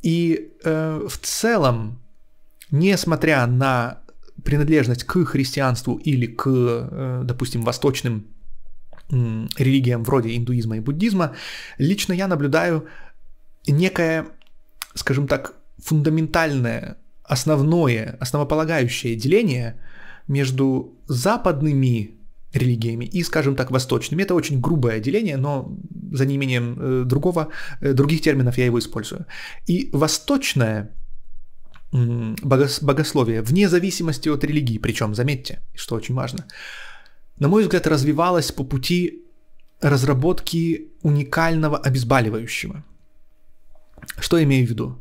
И в целом, несмотря на принадлежность к христианству или к, допустим, восточным религиям вроде индуизма и буддизма, лично я наблюдаю некое, скажем так, фундаментальное, основное, основополагающее деление между западными религиями и, скажем так, восточными. Это очень грубое деление, но за неимением э, другого, э, других терминов я его использую. И восточное богословие, вне зависимости от религии, причем, заметьте, что очень важно – на мой взгляд, развивалась по пути разработки уникального обезболивающего. Что я имею в виду?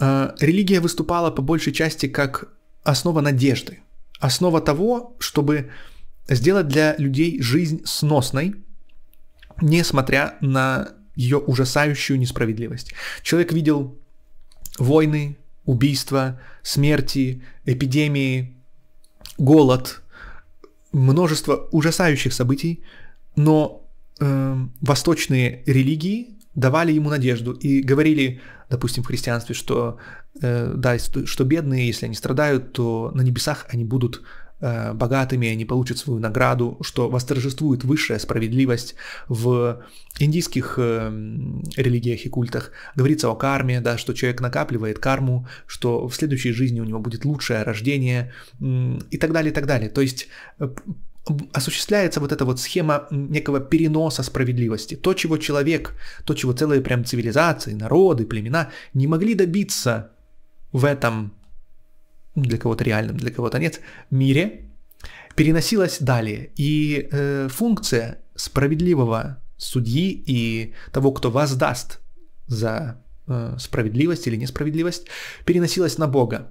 Э, религия выступала по большей части как основа надежды, основа того, чтобы сделать для людей жизнь сносной, несмотря на ее ужасающую несправедливость. Человек видел войны, убийства, смерти, эпидемии, голод, множество ужасающих событий, но э, восточные религии давали ему надежду и говорили, допустим, в христианстве, что э, да, что бедные, если они страдают, то на небесах они будут Э, богатыми, они получат свою награду, что восторжествует высшая справедливость в индийских э, религиях и культах. Говорится о карме, да, что человек накапливает карму, что в следующей жизни у него будет лучшее рождение и так далее, и так далее. То есть э, осуществляется вот эта вот схема некого переноса справедливости. То, чего человек, то, чего целые прям цивилизации, народы, племена не могли добиться в этом ну, для кого-то реальным, для кого-то нет, мире, переносилась далее. И э, функция справедливого судьи и того, кто воздаст за э, справедливость или несправедливость, переносилась на Бога.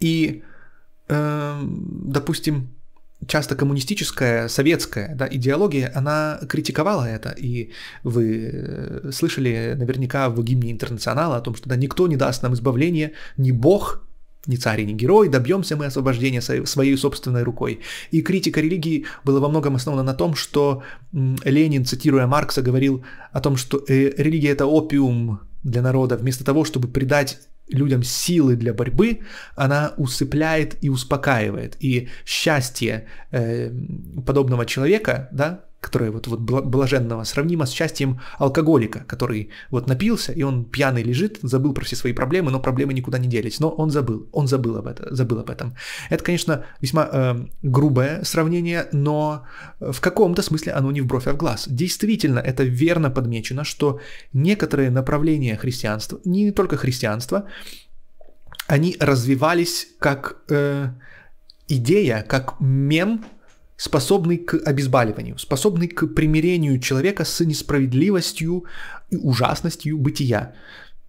И, э, допустим, часто коммунистическая, советская да, идеология, она критиковала это. И вы э, слышали наверняка в гимне «Интернационала» о том, что да, никто не даст нам избавления, ни Бог, ни царь ни герой, добьемся мы освобождения своей собственной рукой. И критика религии была во многом основана на том, что Ленин, цитируя Маркса, говорил о том, что э, религия это опиум для народа. Вместо того, чтобы придать людям силы для борьбы, она усыпляет и успокаивает. И счастье э, подобного человека, да, которая вот, вот блаженного, сравнима с счастьем алкоголика, который вот напился, и он пьяный лежит, забыл про все свои проблемы, но проблемы никуда не делись. Но он забыл, он забыл об, это, забыл об этом. Это, конечно, весьма э, грубое сравнение, но в каком-то смысле оно не в бровь, а в глаз. Действительно, это верно подмечено, что некоторые направления христианства, не только христианства, они развивались как э, идея, как мем способный к обезболиванию, способный к примирению человека с несправедливостью и ужасностью бытия.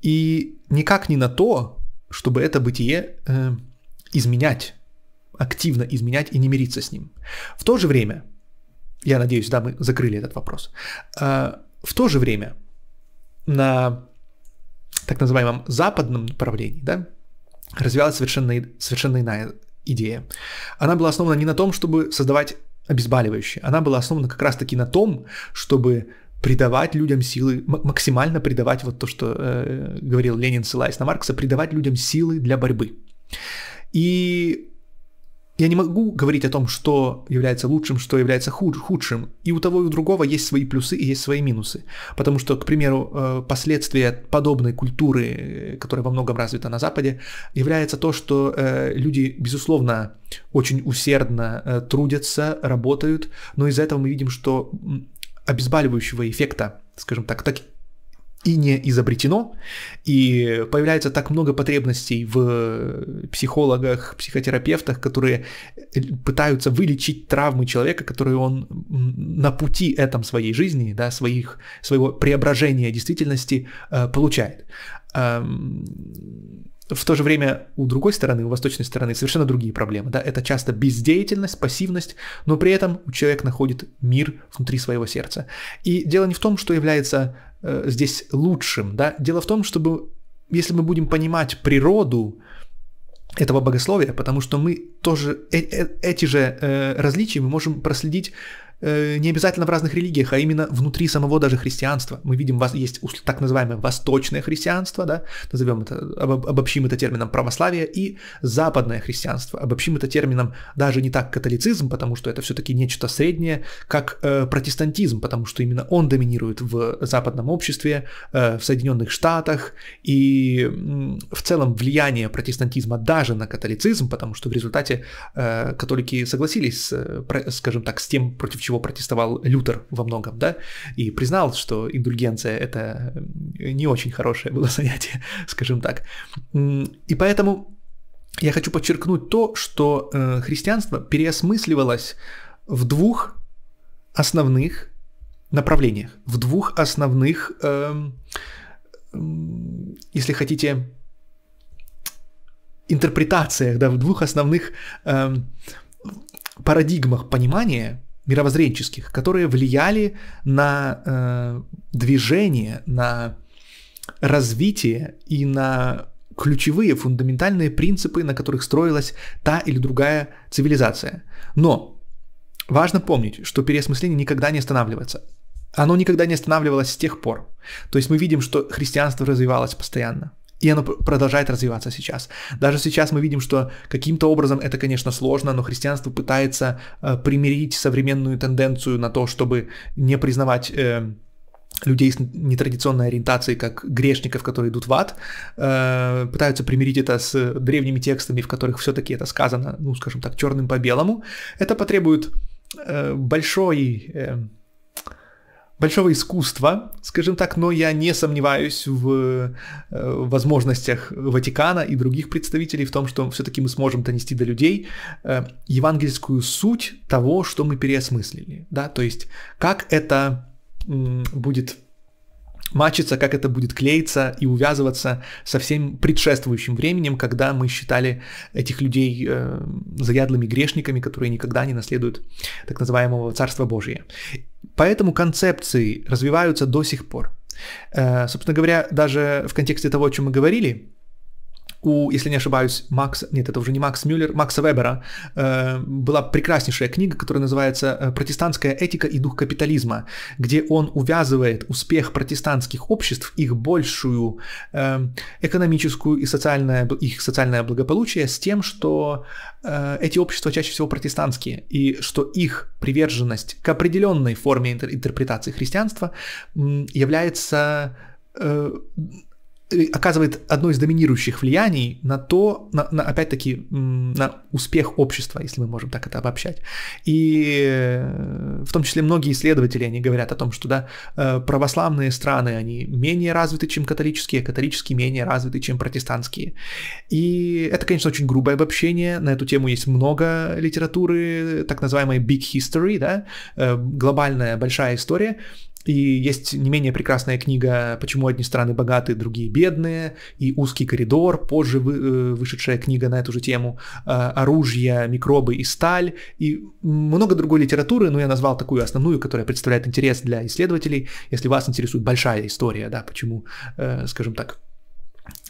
И никак не на то, чтобы это бытие э, изменять, активно изменять и не мириться с ним. В то же время, я надеюсь, да, мы закрыли этот вопрос, э, в то же время на так называемом западном направлении, да, развивалась совершенно, совершенно иная идея. Она была основана не на том, чтобы создавать обезболивающие. Она была основана как раз-таки на том, чтобы придавать людям силы, максимально придавать вот то, что э, говорил Ленин, ссылаясь на Маркса, придавать людям силы для борьбы. И я не могу говорить о том, что является лучшим, что является худ, худшим. И у того и у другого есть свои плюсы и есть свои минусы. Потому что, к примеру, э, последствия подобной культуры, которая во многом развита на Западе, является то, что э, люди, безусловно, очень усердно э, трудятся, работают, но из-за этого мы видим, что обезболивающего эффекта, скажем так, так и не изобретено, и появляется так много потребностей в психологах, психотерапевтах, которые пытаются вылечить травмы человека, которые он на пути этом своей жизни, да, своих, своего преображения действительности э, получает. Эм в то же время у другой стороны, у восточной стороны, совершенно другие проблемы. Да? Это часто бездеятельность, пассивность, но при этом человек находит мир внутри своего сердца. И дело не в том, что является э, здесь лучшим. Да? Дело в том, чтобы, если мы будем понимать природу этого богословия, потому что мы тоже э, э, эти же э, различия мы можем проследить Э, не обязательно в разных религиях, а именно внутри самого даже христианства. Мы видим, есть так называемое восточное христианство, да, назовем это, обобщим это термином православие, и западное христианство, обобщим это термином даже не так католицизм, потому что это все-таки нечто среднее, как э, протестантизм, потому что именно он доминирует в западном обществе, э, в Соединенных Штатах, и в целом влияние протестантизма даже на католицизм, потому что в результате католики согласились, с, скажем так, с тем, против чего протестовал Лютер во многом, да, и признал, что индульгенция — это э, не очень хорошее было занятие, <laughs> скажем так. И поэтому я хочу подчеркнуть то, что э, христианство переосмысливалось в двух основных направлениях, в двух основных, эм, если хотите, интерпретациях, да, в двух основных э, парадигмах понимания мировоззренческих, которые влияли на э, движение, на развитие и на ключевые фундаментальные принципы, на которых строилась та или другая цивилизация. Но важно помнить, что переосмысление никогда не останавливается. Оно никогда не останавливалось с тех пор. То есть мы видим, что христианство развивалось постоянно. И оно продолжает развиваться сейчас. Даже сейчас мы видим, что каким-то образом это, конечно, сложно, но христианство пытается э, примирить современную тенденцию на то, чтобы не признавать э, людей с нетрадиционной ориентацией как грешников, которые идут в ад, э, пытаются примирить это с древними текстами, в которых все-таки это сказано, ну, скажем так, черным по белому. Это потребует э, большой... Э, большого искусства, скажем так, но я не сомневаюсь в э, возможностях Ватикана и других представителей в том, что все-таки мы сможем донести до людей э, евангельскую суть того, что мы переосмыслили, да, то есть как это будет мачиться, как это будет клеиться и увязываться со всем предшествующим временем, когда мы считали этих людей э, заядлыми грешниками, которые никогда не наследуют так называемого Царства Божия. Поэтому концепции развиваются до сих пор. Э, собственно говоря, даже в контексте того, о чем мы говорили, у, если не ошибаюсь, Макс, нет, это уже не Макс Мюллер, Макса Вебера, э, была прекраснейшая книга, которая называется э, «Протестантская этика и дух капитализма», где он увязывает успех протестантских обществ, их большую э, экономическую и социальное, их социальное благополучие с тем, что э, эти общества чаще всего протестантские, и что их приверженность к определенной форме интерпретации христианства является э, Э, оказывает одно из доминирующих влияний на то, на, на, опять-таки, на успех общества, если мы можем так это обобщать. И э, в том числе многие исследователи, они говорят о том, что да, э, православные страны, они менее развиты, чем католические, католические менее развиты, чем протестантские. И это, конечно, очень грубое обобщение, на эту тему есть много литературы, так называемой big history, да, глобальная большая история, и есть не менее прекрасная книга «Почему одни страны богаты, другие бедные» и «Узкий коридор», позже вы, э, вышедшая книга на эту же тему э, «Оружие, микробы и сталь» и много другой литературы, но я назвал такую основную, которая представляет интерес для исследователей, если вас интересует большая история, да, почему, э, скажем так,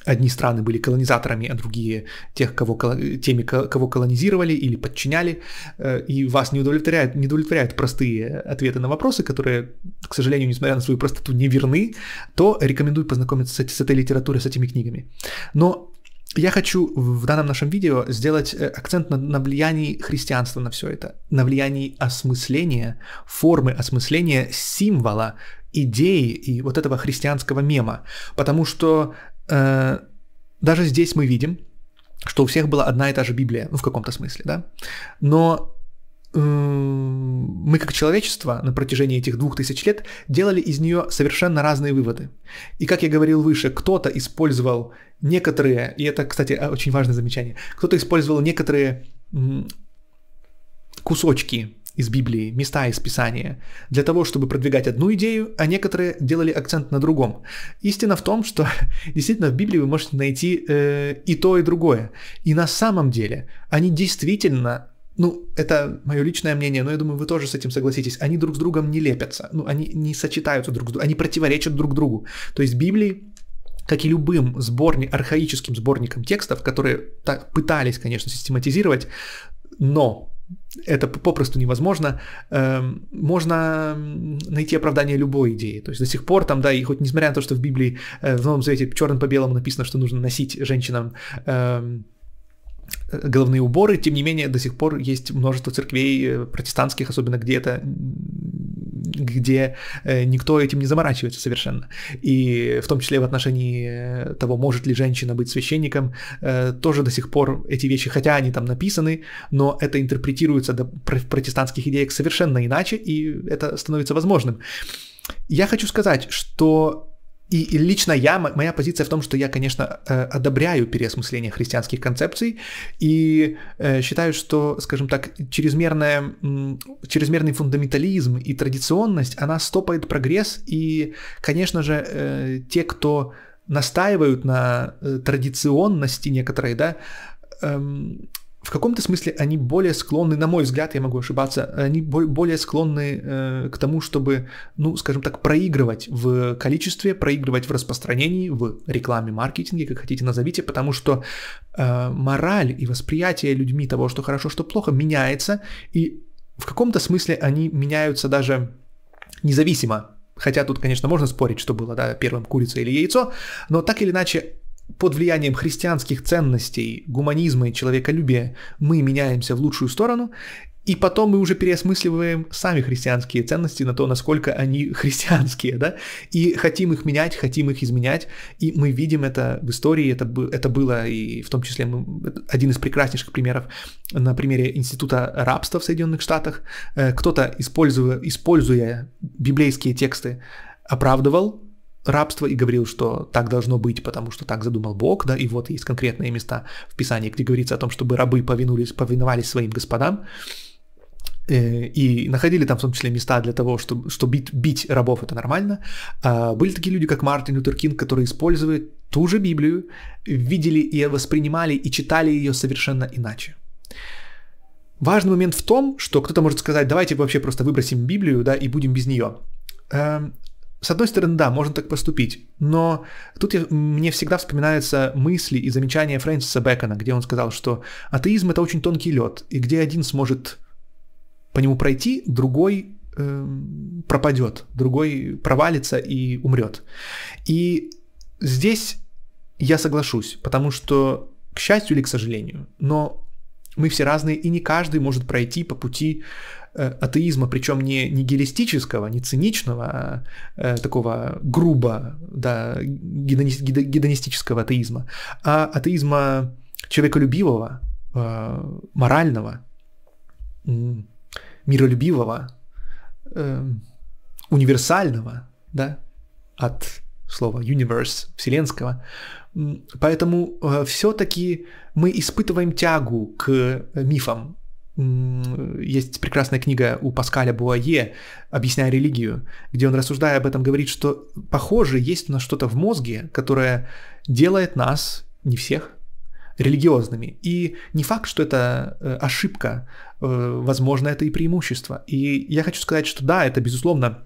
одни страны были колонизаторами, а другие тех, кого, теми, кого колонизировали или подчиняли, э, и вас не удовлетворяют, не удовлетворяют простые ответы на вопросы, которые, к сожалению, несмотря на свою простоту, не верны, то рекомендую познакомиться с, с этой литературой, с этими книгами. Но я хочу в данном нашем видео сделать э, акцент на, на влиянии христианства на все это, на влиянии осмысления, формы осмысления символа идеи и вот этого христианского мема, потому что э, даже здесь мы видим, что у всех была одна и та же Библия, ну, в каком-то смысле, да. Но э, мы как человечество на протяжении этих двух тысяч лет делали из нее совершенно разные выводы. И как я говорил выше, кто-то использовал некоторые, и это, кстати, очень важное замечание, кто-то использовал некоторые кусочки из Библии, места из Писания, для того, чтобы продвигать одну идею, а некоторые делали акцент на другом. Истина в том, что <laughs> действительно в Библии вы можете найти э, и то, и другое. И на самом деле они действительно ну, это мое личное мнение, но я думаю, вы тоже с этим согласитесь. Они друг с другом не лепятся, ну, они не сочетаются друг с другом, они противоречат друг другу. То есть Библии, как и любым сборник, архаическим сборником текстов, которые так пытались, конечно, систематизировать, но это попросту невозможно, эм, можно найти оправдание любой идеи. То есть до сих пор там, да, и хоть несмотря на то, что в Библии э, в Новом Завете черным по белому написано, что нужно носить женщинам эм, головные уборы, тем не менее до сих пор есть множество церквей э, протестантских, особенно где это где э, никто этим не заморачивается совершенно. И в том числе в отношении э, того, может ли женщина быть священником, э, тоже до сих пор эти вещи, хотя они там написаны, но это интерпретируется до протестантских идеек совершенно иначе, и это становится возможным. Я хочу сказать, что и, лично я, моя позиция в том, что я, конечно, э, одобряю переосмысление христианских концепций и э, считаю, что, скажем так, чрезмерная, чрезмерный фундаментализм и традиционность, она стопает прогресс, и, конечно же, э, те, кто настаивают на традиционности некоторые, да, эм, в каком-то смысле они более склонны, на мой взгляд, я могу ошибаться, они более склонны э, к тому, чтобы, ну, скажем так, проигрывать в количестве, проигрывать в распространении, в рекламе, маркетинге, как хотите назовите, потому что э, мораль и восприятие людьми того, что хорошо, что плохо, меняется, и в каком-то смысле они меняются даже независимо Хотя тут, конечно, можно спорить, что было да, первым курица или яйцо, но так или иначе под влиянием христианских ценностей, гуманизма и человеколюбия мы меняемся в лучшую сторону, и потом мы уже переосмысливаем сами христианские ценности на то, насколько они <laughs> христианские, да, и хотим их менять, хотим их изменять, и мы видим это в истории, это, это было, и в том числе мы, один из прекраснейших примеров на примере института рабства в Соединенных Штатах, э, кто-то, используя, используя библейские тексты, оправдывал рабство и говорил, что так должно быть, потому что так задумал Бог, да, и вот есть конкретные места в Писании, где говорится о том, чтобы рабы повинулись, повиновались своим господам, э, и находили там в том числе места для того, чтобы, что бить, бить рабов это нормально. А, были такие люди, как Мартин Лютер Кинг, которые использовали ту же Библию, видели и воспринимали и читали ее совершенно иначе. Важный момент в том, что кто-то может сказать, давайте вообще просто выбросим Библию, да, и будем без нее. Эм, с одной стороны, да, можно так поступить, но тут я, мне всегда вспоминаются мысли и замечания Фрэнсиса Бэкона, где он сказал, что атеизм — это очень тонкий лед, и где один сможет по нему пройти, другой э, пропадет, другой провалится и умрет. И здесь я соглашусь, потому что, к счастью или к сожалению, но мы все разные, и не каждый может пройти по пути э, атеизма, причем не нигилистического, не циничного, а э, такого грубо, да, гедонистического атеизма, а атеизма человеколюбивого, э, морального, миролюбивого, универсального, да, от слова universe, вселенского, Поэтому э, все-таки мы испытываем тягу к э, мифам. Есть прекрасная книга у Паскаля Буае «Объясняя религию», где он, рассуждая об этом, говорит, что, похоже, есть у нас что-то в мозге, которое делает нас, не всех, религиозными. И не факт, что это э, ошибка, возможно, это и преимущество. И я хочу сказать, что да, это, безусловно,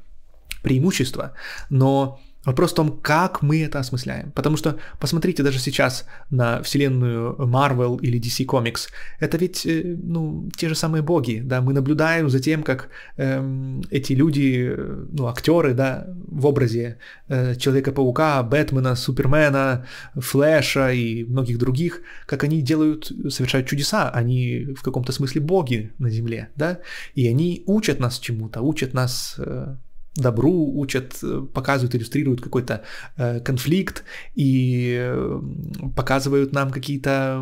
преимущество, но Вопрос в том, как мы это осмысляем. Потому что посмотрите даже сейчас на вселенную Marvel или DC Comics. Это ведь, э, ну, те же самые боги, да, мы наблюдаем за тем, как эм, эти люди, э, ну, актеры, да, в образе э, Человека-паука, Бэтмена, Супермена, Флэша и многих других, как они делают, совершают чудеса, они в каком-то смысле боги на земле, да, и они учат нас чему-то, учат нас... Э, добру учат, э, показывают, иллюстрируют какой-то э, конфликт и э, показывают нам какие-то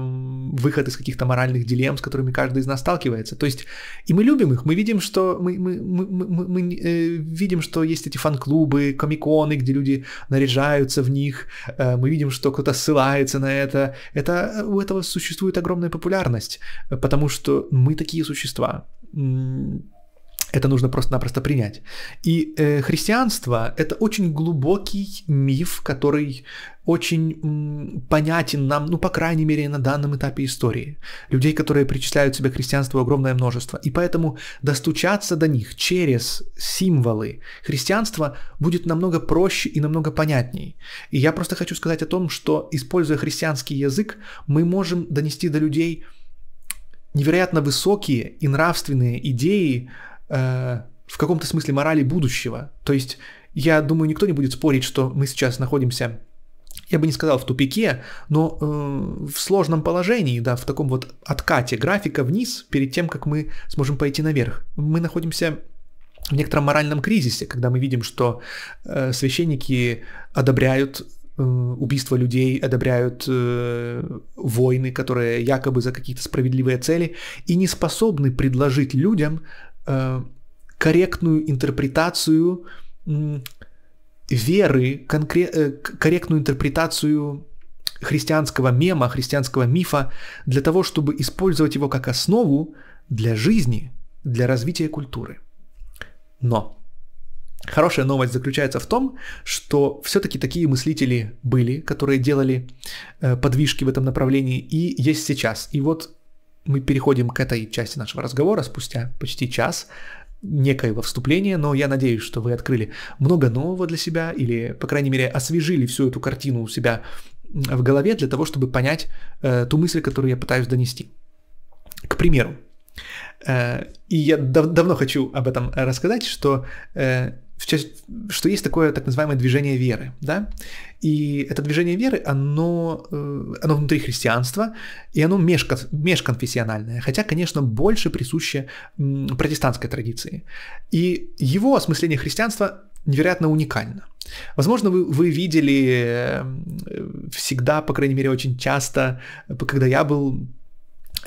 выходы из каких-то моральных дилемм, с которыми каждый из нас сталкивается. То есть, и мы любим их, мы видим, что мы, мы, мы, мы, мы видим, что есть эти фан-клубы, комиконы, где люди наряжаются в них, мы видим, что кто-то ссылается на это. Это у этого существует огромная популярность, потому что мы такие существа. Это нужно просто-напросто принять. И э, христианство это очень глубокий миф, который очень м, понятен нам, ну, по крайней мере, на данном этапе истории. Людей, которые причисляют себе христианству огромное множество. И поэтому достучаться до них через символы христианства будет намного проще и намного понятней. И я просто хочу сказать о том, что, используя христианский язык, мы можем донести до людей невероятно высокие и нравственные идеи, Э, в каком-то смысле морали будущего. То есть, я думаю, никто не будет спорить, что мы сейчас находимся я бы не сказал в тупике, но э, в сложном положении, да, в таком вот откате графика вниз перед тем, как мы сможем пойти наверх. Мы находимся в некотором моральном кризисе, когда мы видим, что э, священники одобряют э, убийство людей, одобряют э, войны, которые якобы за какие-то справедливые цели, и не способны предложить людям Э, корректную интерпретацию веры, конкрет, э, корректную интерпретацию христианского мема, христианского мифа, для того, чтобы использовать его как основу для жизни, для развития культуры. Но хорошая новость заключается в том, что все-таки такие мыслители были, которые делали э, подвижки в этом направлении, и есть сейчас. И вот мы переходим к этой части нашего разговора спустя почти час некоего вступления, но я надеюсь, что вы открыли много нового для себя или, по крайней мере, освежили всю эту картину у себя в голове для того, чтобы понять э, ту мысль, которую я пытаюсь донести. К примеру, э, и я дав давно хочу об этом рассказать, что э, в что есть такое так называемое движение веры, да, и это движение веры, оно, э, оно внутри христианства, и оно межконфессиональное, хотя, конечно, больше присуще протестантской традиции. И его осмысление христианства невероятно уникально. Возможно, вы, вы видели э, всегда, по крайней мере, очень часто, э, когда я был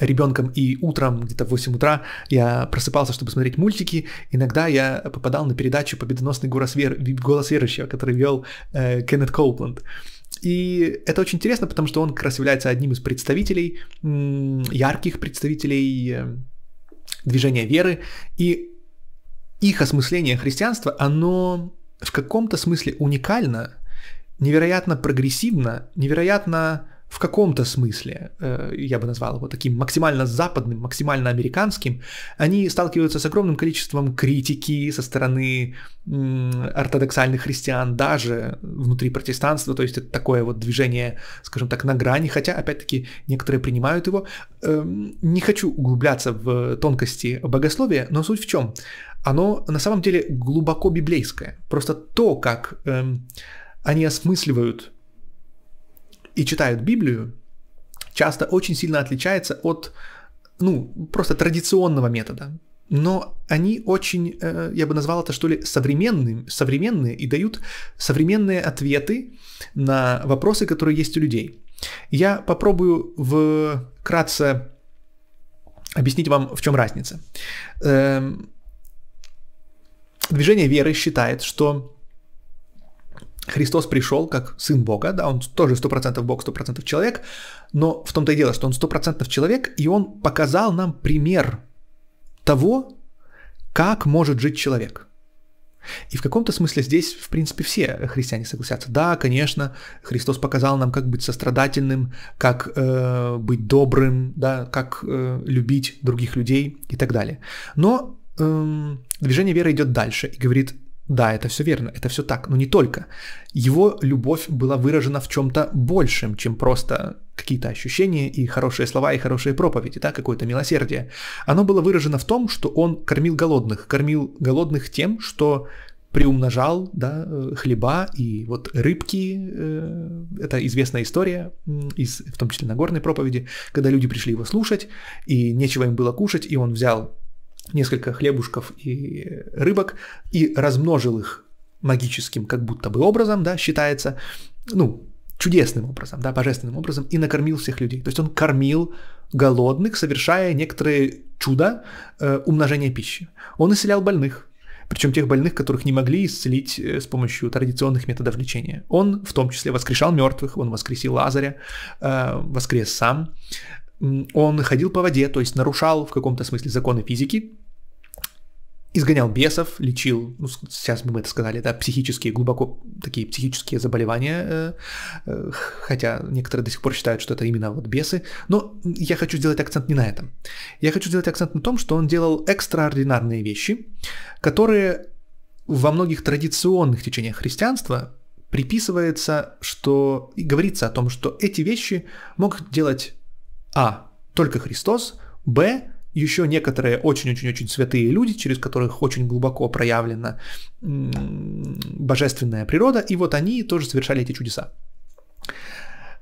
ребенком и утром, где-то в 8 утра, я просыпался, чтобы смотреть мультики. Иногда я попадал на передачу «Победоносный голос, вер... голос верующего», который вел э, Кеннет Коупленд. И это очень интересно, потому что он как раз является одним из представителей, ярких представителей э, движения веры. И их осмысление христианства, оно в каком-то смысле уникально, невероятно прогрессивно, невероятно в каком-то смысле, э, я бы назвал его таким максимально западным, максимально американским, они сталкиваются с огромным количеством критики со стороны ортодоксальных христиан, даже внутри протестанства, то есть это такое вот движение, скажем так, на грани, хотя, опять-таки, некоторые принимают его. Эм, не хочу углубляться в тонкости богословия, но суть в чем? Оно на самом деле глубоко библейское. Просто то, как эм, они осмысливают и читают Библию, часто очень сильно отличается от, ну, просто традиционного метода. Но они очень, э, я бы назвал это, что ли, современные, современные и дают современные ответы на вопросы, которые есть у людей. Я попробую вкратце объяснить вам, в чем разница. Эм, движение веры считает, что Христос пришел как сын Бога, да, он тоже 100% Бог, 100% человек, но в том-то и дело, что он 100% человек, и он показал нам пример того, как может жить человек. И в каком-то смысле здесь, в принципе, все христиане согласятся. Да, конечно, Христос показал нам, как быть сострадательным, как э, быть добрым, да, как э, любить других людей и так далее. Но э, движение веры идет дальше и говорит, да, это все верно, это все так, но не только. Его любовь была выражена в чем-то большем, чем просто какие-то ощущения и хорошие слова и хорошие проповеди, да, какое-то милосердие. Оно было выражено в том, что он кормил голодных, кормил голодных тем, что приумножал да, э, хлеба и вот рыбки. Э, это известная история, из, в том числе Нагорной проповеди, когда люди пришли его слушать, и нечего им было кушать, и он взял несколько хлебушков и рыбок и размножил их магическим как будто бы образом, да, считается, ну, чудесным образом, да, божественным образом, и накормил всех людей. То есть он кормил голодных, совершая некоторые чудо э, умножения пищи. Он исцелял больных, причем тех больных, которых не могли исцелить э, с помощью традиционных методов лечения. Он в том числе воскрешал мертвых, он воскресил Лазаря, э, воскрес сам, он ходил по воде, то есть нарушал в каком-то смысле законы физики, изгонял бесов, лечил, ну, сейчас бы мы это сказали, да, психические, глубоко такие психические заболевания, э, э, хотя некоторые до сих пор считают, что это именно вот бесы, но я хочу сделать акцент не на этом. Я хочу сделать акцент на том, что он делал экстраординарные вещи, которые во многих традиционных течениях христианства приписывается, что и говорится о том, что эти вещи мог делать а. Только Христос. Б. Еще некоторые очень-очень-очень святые люди, через которых очень глубоко проявлена божественная природа, и вот они тоже совершали эти чудеса.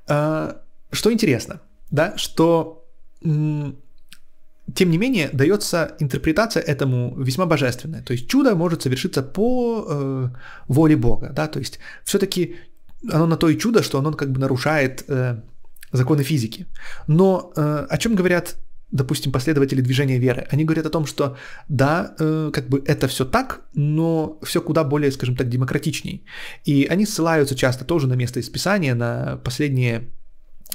А, что интересно, да, что тем не менее, дается интерпретация этому весьма божественная. То есть чудо может совершиться по э, воле Бога, да, то есть все-таки оно на то и чудо, что оно как бы нарушает э, законы физики. Но э, о чем говорят, допустим, последователи движения веры? Они говорят о том, что да, э, как бы это все так, но все куда более, скажем так, демократичней. И они ссылаются часто тоже на место из Писания, на последние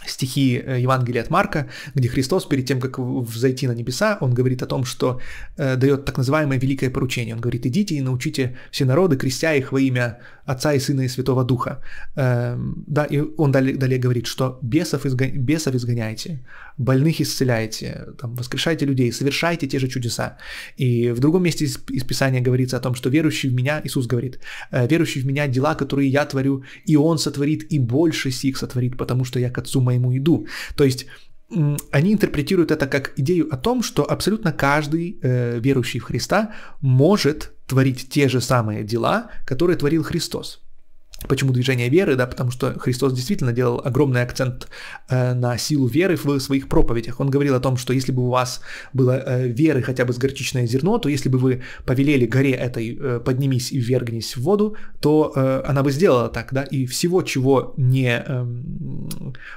стихи э, Евангелия от Марка, где Христос перед тем, как взойти на небеса, он говорит о том, что э, дает так называемое великое поручение. Он говорит, идите и научите все народы, крестя их во имя Отца и Сына и Святого Духа. Э, да, и он далее, далее говорит, что бесов, изго... бесов изгоняйте, больных исцеляйте, там, воскрешайте людей, совершайте те же чудеса. И в другом месте из, из Писания говорится о том, что верующий в меня, Иисус говорит, «Э, верующий в меня дела, которые я творю, и он сотворит, и больше сих сотворит, потому что я к Отцу моему иду. То есть они интерпретируют это как идею о том, что абсолютно каждый э, верующий в Христа может творить те же самые дела, которые творил Христос. Почему движение веры, да, потому что Христос действительно делал огромный акцент э, на силу веры в своих проповедях. Он говорил о том, что если бы у вас было э, веры хотя бы с горчичное зерно, то если бы вы повелели горе этой э, поднимись и вергнись в воду, то э, она бы сделала так, да, и всего, чего не э,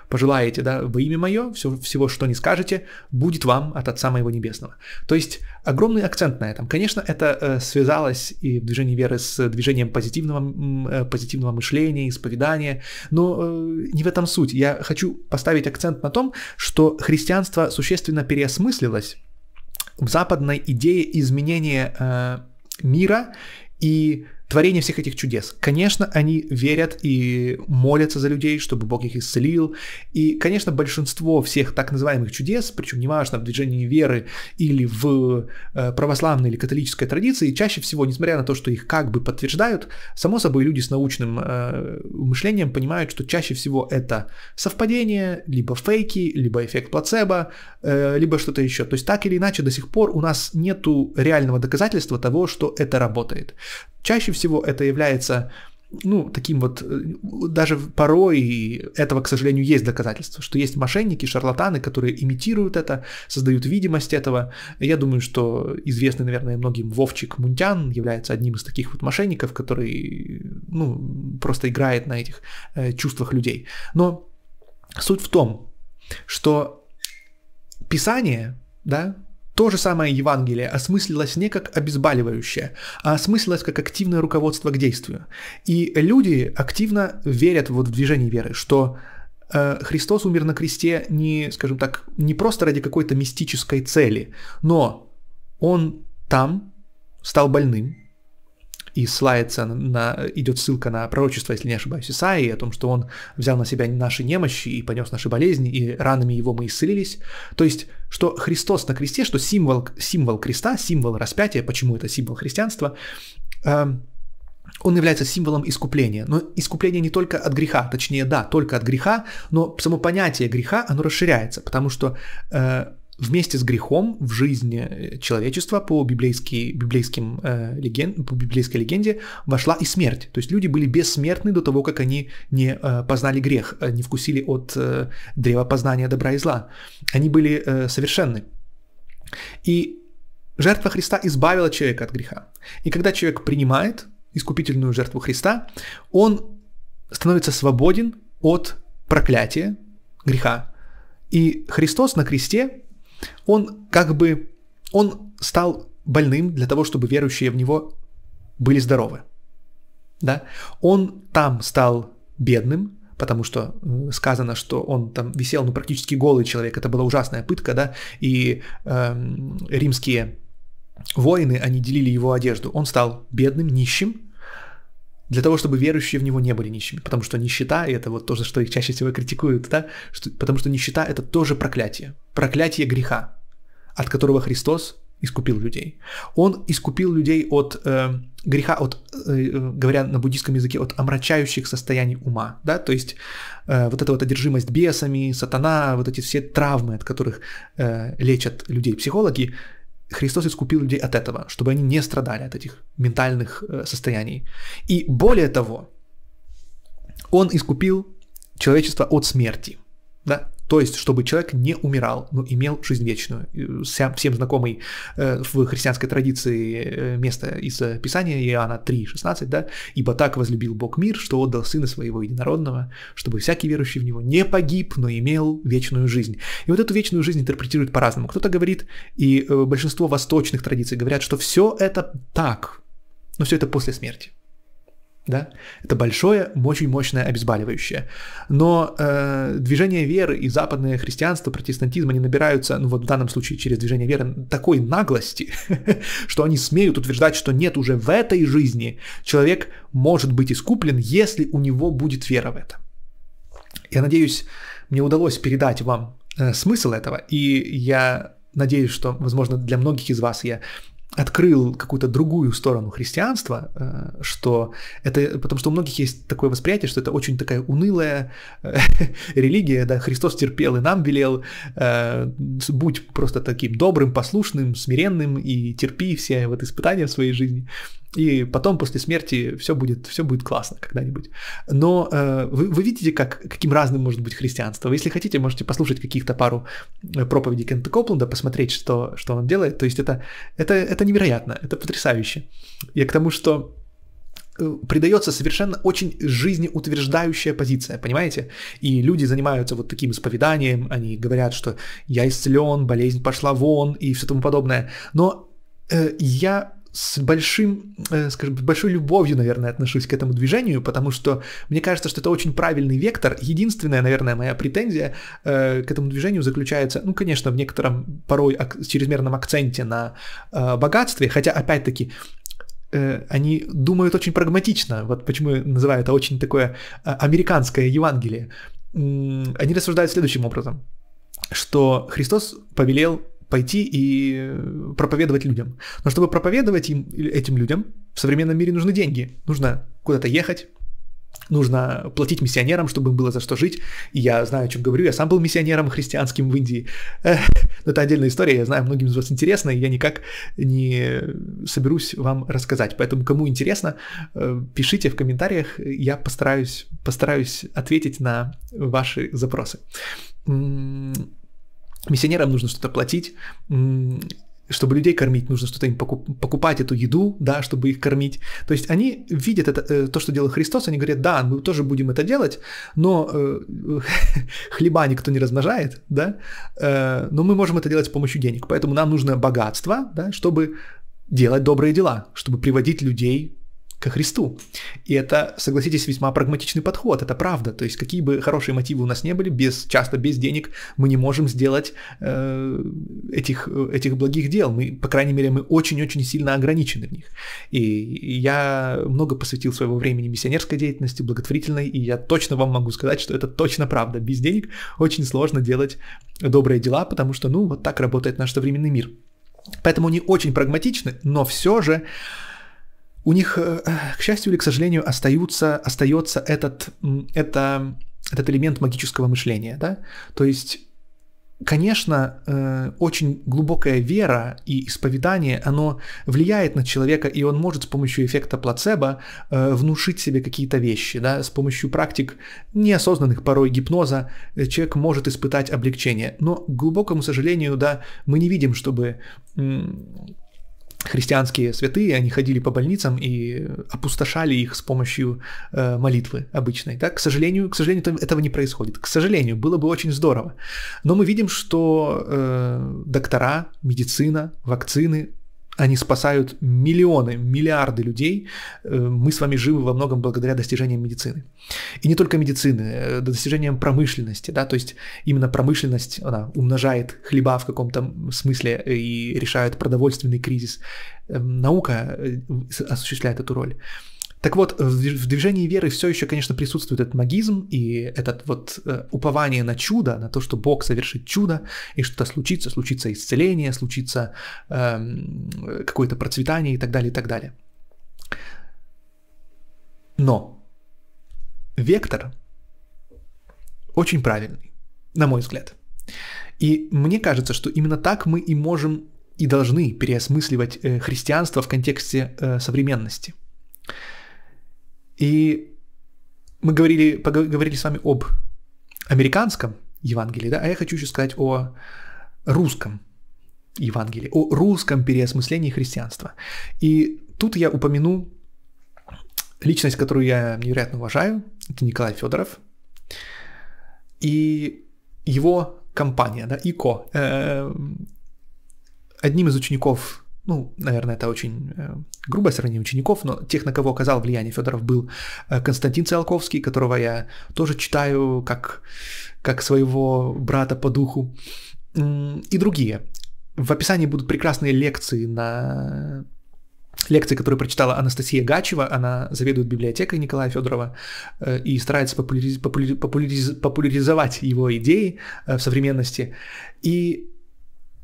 пожелаете, да, во имя мое, все, всего, что не скажете, будет вам от Отца Моего Небесного. То есть огромный акцент на этом. Конечно, это э, связалось и в движении веры с движением позитивного, э, позитивного критичного мышления, исповедания. Но э, не в этом суть. Я хочу поставить акцент на том, что христианство существенно переосмыслилось в западной идее изменения э, мира и творение всех этих чудес. Конечно, они верят и молятся за людей, чтобы Бог их исцелил. И, конечно, большинство всех так называемых чудес, причем неважно в движении веры или в э, православной или католической традиции, чаще всего, несмотря на то, что их как бы подтверждают, само собой люди с научным э, мышлением понимают, что чаще всего это совпадение, либо фейки, либо эффект плацебо, э, либо что-то еще. То есть так или иначе до сих пор у нас нету реального доказательства того, что это работает. Чаще всего, это является ну, таким вот, э, даже порой этого, к сожалению, есть доказательства, что есть мошенники, шарлатаны, которые имитируют это, создают видимость этого. Я думаю, что известный, наверное, многим Вовчик Мунтян является одним из таких вот мошенников, который, ну, просто играет на этих э, чувствах людей. Но суть в том, что писание, да, то же самое Евангелие осмыслилось не как обезболивающее, а осмыслилось как активное руководство к действию. И люди активно верят вот в движение веры, что э, Христос умер на кресте не, скажем так, не просто ради какой-то мистической цели, но он там стал больным, и ссылается на, идет ссылка на пророчество, если не ошибаюсь, Исаии, о том, что он взял на себя наши немощи и понес наши болезни, и ранами его мы исцелились. То есть, что Христос на кресте, что символ, символ креста, символ распятия, почему это символ христианства, эм, он является символом искупления. Но искупление не только от греха, точнее, да, только от греха, но само понятие греха, оно расширяется, потому что э, вместе с грехом в жизни э, человечества по, библейский, библейским, э, леген, по библейской легенде вошла и смерть. То есть люди были бессмертны до того, как они не э, познали грех, э, не вкусили от э, древа познания добра и зла. Они были э, совершенны. И жертва Христа избавила человека от греха. И когда человек принимает искупительную жертву Христа, он становится свободен от проклятия греха. И Христос на кресте он как бы... Он стал больным для того, чтобы верующие в него были здоровы. Да? Он там стал бедным, потому что э, сказано, что он там висел, ну, практически голый человек, это была ужасная пытка, да, и э, римские воины, они делили его одежду. Он стал бедным, нищим, для того, чтобы верующие в него не были нищими, потому что нищета, и это вот то, что их чаще всего критикуют, да, что, потому что нищета — это тоже проклятие, проклятие греха, от которого Христос искупил людей. Он искупил людей от э, греха, от, э, э говоря на буддийском языке, от омрачающих состояний ума, да, то есть э, вот эта вот одержимость бесами, сатана, вот эти все травмы, от которых э, лечат людей психологи, Христос искупил людей от этого, чтобы они не страдали от этих ментальных э, состояний. И более того, Он искупил человечество от смерти. Да? То есть, чтобы человек не умирал, но имел жизнь вечную. Э, всем знакомый э, в христианской традиции э, место из Писания Иоанна 3,16, да? «Ибо так возлюбил Бог мир, что отдал Сына Своего Единородного, чтобы всякий верующий в Него не погиб, но имел вечную жизнь». И вот эту вечную жизнь интерпретируют по-разному. Кто-то говорит, и большинство восточных традиций говорят, что все это так, но все это после смерти да? Это большое, очень мощное обезболивающее. Но э, движение веры и западное христианство, протестантизм, они набираются, ну вот в данном случае через движение веры, такой наглости, <laughs> что они смеют утверждать, что нет, уже в этой жизни человек может быть искуплен, если у него будет вера в это. Я надеюсь, мне удалось передать вам э, смысл этого, и я надеюсь, что, возможно, для многих из вас я открыл какую-то другую сторону христианства, э, что это, потому что у многих есть такое восприятие, что это очень такая унылая э, <laughs> религия, да, Христос терпел и нам велел, э, будь просто таким добрым, послушным, смиренным и терпи все вот испытания в своей жизни и потом после смерти все будет, все будет классно когда-нибудь. Но э, вы, вы видите, как, каким разным может быть христианство. если хотите, можете послушать каких-то пару э, проповедей Кента Копленда, посмотреть, что, что он делает. То есть это, это, это невероятно, это потрясающе. Я к тому, что э, придается совершенно очень жизнеутверждающая позиция, понимаете? И люди занимаются вот таким исповеданием, они говорят, что я исцелен, болезнь пошла вон и все тому подобное. Но э, я с большим, э, скажем, большой любовью, наверное, отношусь к этому движению, потому что мне кажется, что это очень правильный вектор. Единственная, наверное, моя претензия э, к этому движению заключается, ну, конечно, в некотором порой чрезмерном акценте на э, богатстве, хотя, опять-таки, они думают очень прагматично, вот почему я называю это очень такое американское Евангелие. Они рассуждают следующим образом, что Христос повелел пойти и проповедовать людям. Но чтобы проповедовать им, этим людям, в современном мире нужны деньги. Нужно куда-то ехать, нужно платить миссионерам, чтобы им было за что жить. И я знаю, о чем говорю. Я сам был миссионером христианским в Индии. Эх, но ну, это отдельная история. Я знаю, многим из вас интересно, и я никак не соберусь вам рассказать. Поэтому, кому интересно, э, пишите в комментариях. Я постараюсь, постараюсь ответить на ваши запросы. Миссионерам нужно что-то платить, чтобы людей кормить, нужно что-то им покупать эту еду, да, чтобы их кормить. То есть они видят это, э, то, что делал Христос, они говорят, да, мы тоже будем это делать, но э, <laughs> хлеба никто не размножает, да, э, но мы можем это делать с помощью денег. Поэтому нам нужно богатство, да, чтобы делать добрые дела, чтобы приводить людей ко Христу. И это, согласитесь, весьма прагматичный подход, это правда. То есть какие бы хорошие мотивы у нас не были, без, часто без денег мы не можем сделать э, этих, этих благих дел. Мы, по крайней мере, мы очень-очень сильно ограничены в них. И я много посвятил своего времени миссионерской деятельности, благотворительной, и я точно вам могу сказать, что это точно правда. Без денег очень сложно делать добрые дела, потому что, ну, вот так работает наш современный мир. Поэтому они очень прагматичны, но все же у них, э, к счастью или к сожалению, остаются, остается этот, это, этот элемент магического мышления, да? То есть Конечно, э, очень глубокая вера и исповедание, оно влияет на человека, и он может с помощью эффекта плацебо э, внушить себе какие-то вещи. Да? С помощью практик неосознанных порой гипноза человек может испытать облегчение. Но, к глубокому сожалению, да, мы не видим, чтобы христианские святые, они ходили по больницам и опустошали их с помощью э, молитвы обычной. Так, к сожалению, к сожалению, этого не происходит. К сожалению, было бы очень здорово. Но мы видим, что э, доктора, медицина, вакцины они спасают миллионы, миллиарды людей. Э, мы с вами живы во многом благодаря достижениям медицины. И не только медицины, э, достижениям промышленности. Да? То есть именно промышленность она умножает хлеба в каком-то смысле и решает продовольственный кризис. Эм, наука э, осуществляет эту роль. Так вот, в движении веры все еще, конечно, присутствует этот магизм и этот вот э, упование на чудо, на то, что Бог совершит чудо, и что-то случится, случится исцеление, случится э, какое-то процветание и так далее, и так далее. Но вектор очень правильный, на мой взгляд. И мне кажется, что именно так мы и можем и должны переосмысливать э, христианство в контексте э, современности. И мы говорили, поговорили с вами об американском Евангелии, да, а я хочу еще сказать о русском Евангелии, о русском переосмыслении христианства. И тут я упомяну личность, которую я невероятно уважаю, это Николай Федоров и его компания, да, ИКО. Эм, одним из учеников ну, наверное, это очень э, грубое сравнение учеников, но тех, на кого оказал влияние Федоров, был э, Константин Циолковский, которого я тоже читаю как, как своего брата по духу, и другие. В описании будут прекрасные лекции на лекции, которые прочитала Анастасия Гачева, она заведует библиотекой Николая Федорова э, и старается популяриз... Популяриз... популяризовать его идеи в современности. И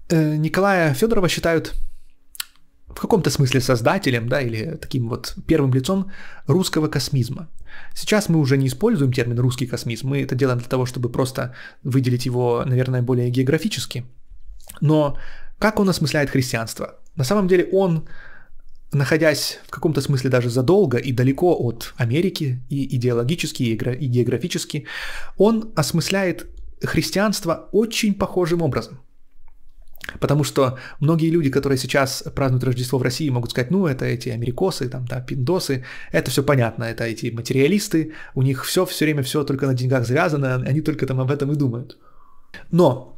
Николая Федорова считают в каком-то смысле создателем, да, или таким вот первым лицом русского космизма. Сейчас мы уже не используем термин «русский космизм», мы это делаем для того, чтобы просто выделить его, наверное, более географически. Но как он осмысляет христианство? На самом деле он, находясь в каком-то смысле даже задолго и далеко от Америки, и идеологически, и географически, он осмысляет христианство очень похожим образом – Потому что многие люди, которые сейчас празднуют Рождество в России, могут сказать, ну, это эти америкосы, там, да, пиндосы, это все понятно, это эти материалисты, у них все, все время все только на деньгах завязано, они только там об этом и думают. Но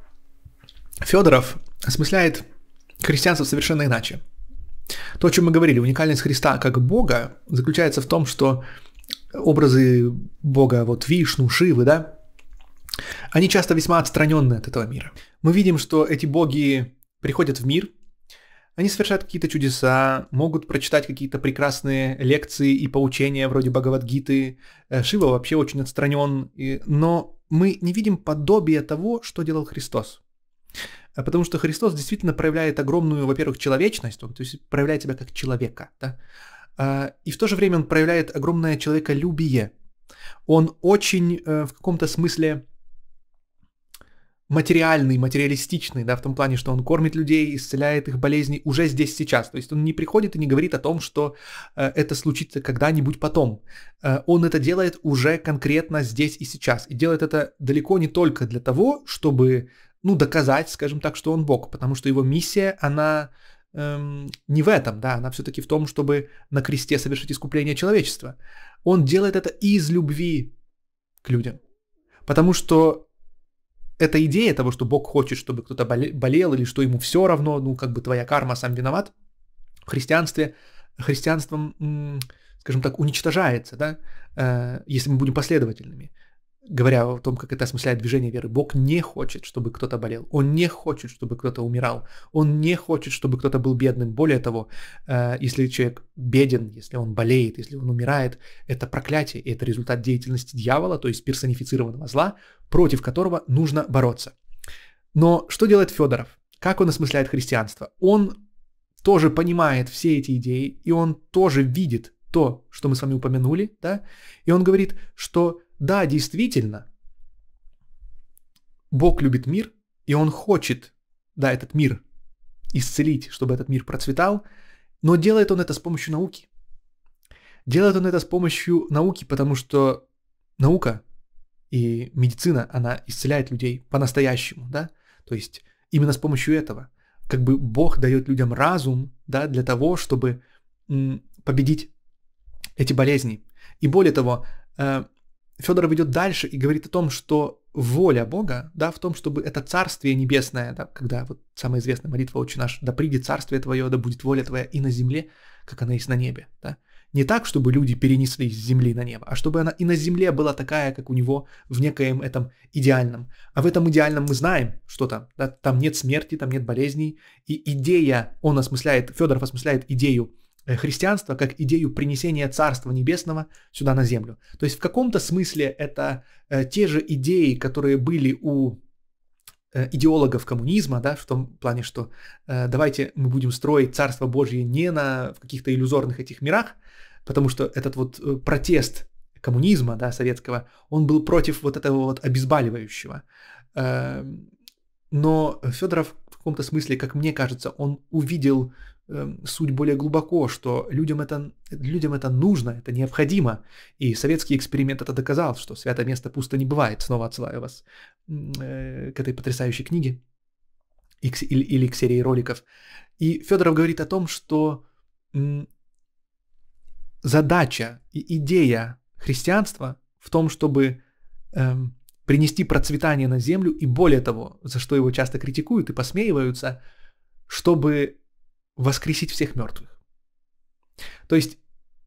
Федоров осмысляет христианство совершенно иначе. То, о чем мы говорили, уникальность Христа как Бога заключается в том, что образы Бога, вот Вишну, Шивы, да, они часто весьма отстранены от этого мира. Мы видим, что эти боги приходят в мир, они совершают какие-то чудеса, могут прочитать какие-то прекрасные лекции и поучения вроде Бхагавадгиты. Э, Шива вообще очень отстранен, но мы не видим подобия того, что делал Христос. Э, потому что Христос действительно проявляет огромную, во-первых, человечность, то есть проявляет себя как человека, да? Э, и в то же время он проявляет огромное человеколюбие. Он очень в каком-то смысле материальный, материалистичный, да, в том плане, что он кормит людей, исцеляет их болезни уже здесь сейчас. То есть он не приходит и не говорит о том, что э, это случится когда-нибудь потом. Э, он это делает уже конкретно здесь и сейчас. И делает это далеко не только для того, чтобы, ну, доказать, скажем так, что он Бог, потому что его миссия, она эм, не в этом, да, она все-таки в том, чтобы на кресте совершить искупление человечества. Он делает это из любви к людям. Потому что эта идея того, что Бог хочет, чтобы кто-то болел или что ему все равно, ну как бы твоя карма, сам виноват, в христианстве, христианством, скажем так, уничтожается, да, э, если мы будем последовательными говоря о том, как это осмысляет движение веры, Бог не хочет, чтобы кто-то болел, Он не хочет, чтобы кто-то умирал, Он не хочет, чтобы кто-то был бедным. Более того, э, если человек беден, если он болеет, если он умирает, это проклятие, и это результат деятельности дьявола, то есть персонифицированного зла, против которого нужно бороться. Но что делает Федоров? Как он осмысляет христианство? Он тоже понимает все эти идеи, и он тоже видит то, что мы с вами упомянули, да, и он говорит, что да, действительно, Бог любит мир, и Он хочет, да, этот мир исцелить, чтобы этот мир процветал, но делает Он это с помощью науки. Делает Он это с помощью науки, потому что наука и медицина, она исцеляет людей по-настоящему, да, то есть именно с помощью этого. Как бы Бог дает людям разум, да, для того, чтобы победить эти болезни. И более того, э, Федоров идет дальше и говорит о том, что воля Бога, да, в том, чтобы это Царствие Небесное, да, когда вот самая известная молитва очень наш», да приди Царствие Твое, да будет воля Твоя и на земле, как она есть на небе, да. Не так, чтобы люди перенесли с земли на небо, а чтобы она и на земле была такая, как у него в некоем этом идеальном. А в этом идеальном мы знаем, что там, да, там нет смерти, там нет болезней, и идея, он осмысляет, Федоров осмысляет идею Э, христианство как идею принесения Царства Небесного сюда на землю. То есть в каком-то смысле это э, те же идеи, которые были у э, идеологов коммунизма, да, в том плане, что э, давайте мы будем строить Царство Божье не на в каких-то иллюзорных этих мирах, потому что этот вот протест коммунизма, да, советского, он был против вот этого вот обезболивающего. Э, но Федоров в каком-то смысле, как мне кажется, он увидел Эм, суть более глубоко, что людям это, людям это нужно, это необходимо. И советский эксперимент это доказал, что святое место пусто не бывает. Снова отсылаю вас э, к этой потрясающей книге или к серии роликов. И Федоров говорит о том, что задача и идея христианства в том, чтобы эм, принести процветание на землю, и более того, за что его часто критикуют и посмеиваются, чтобы воскресить всех мертвых. То есть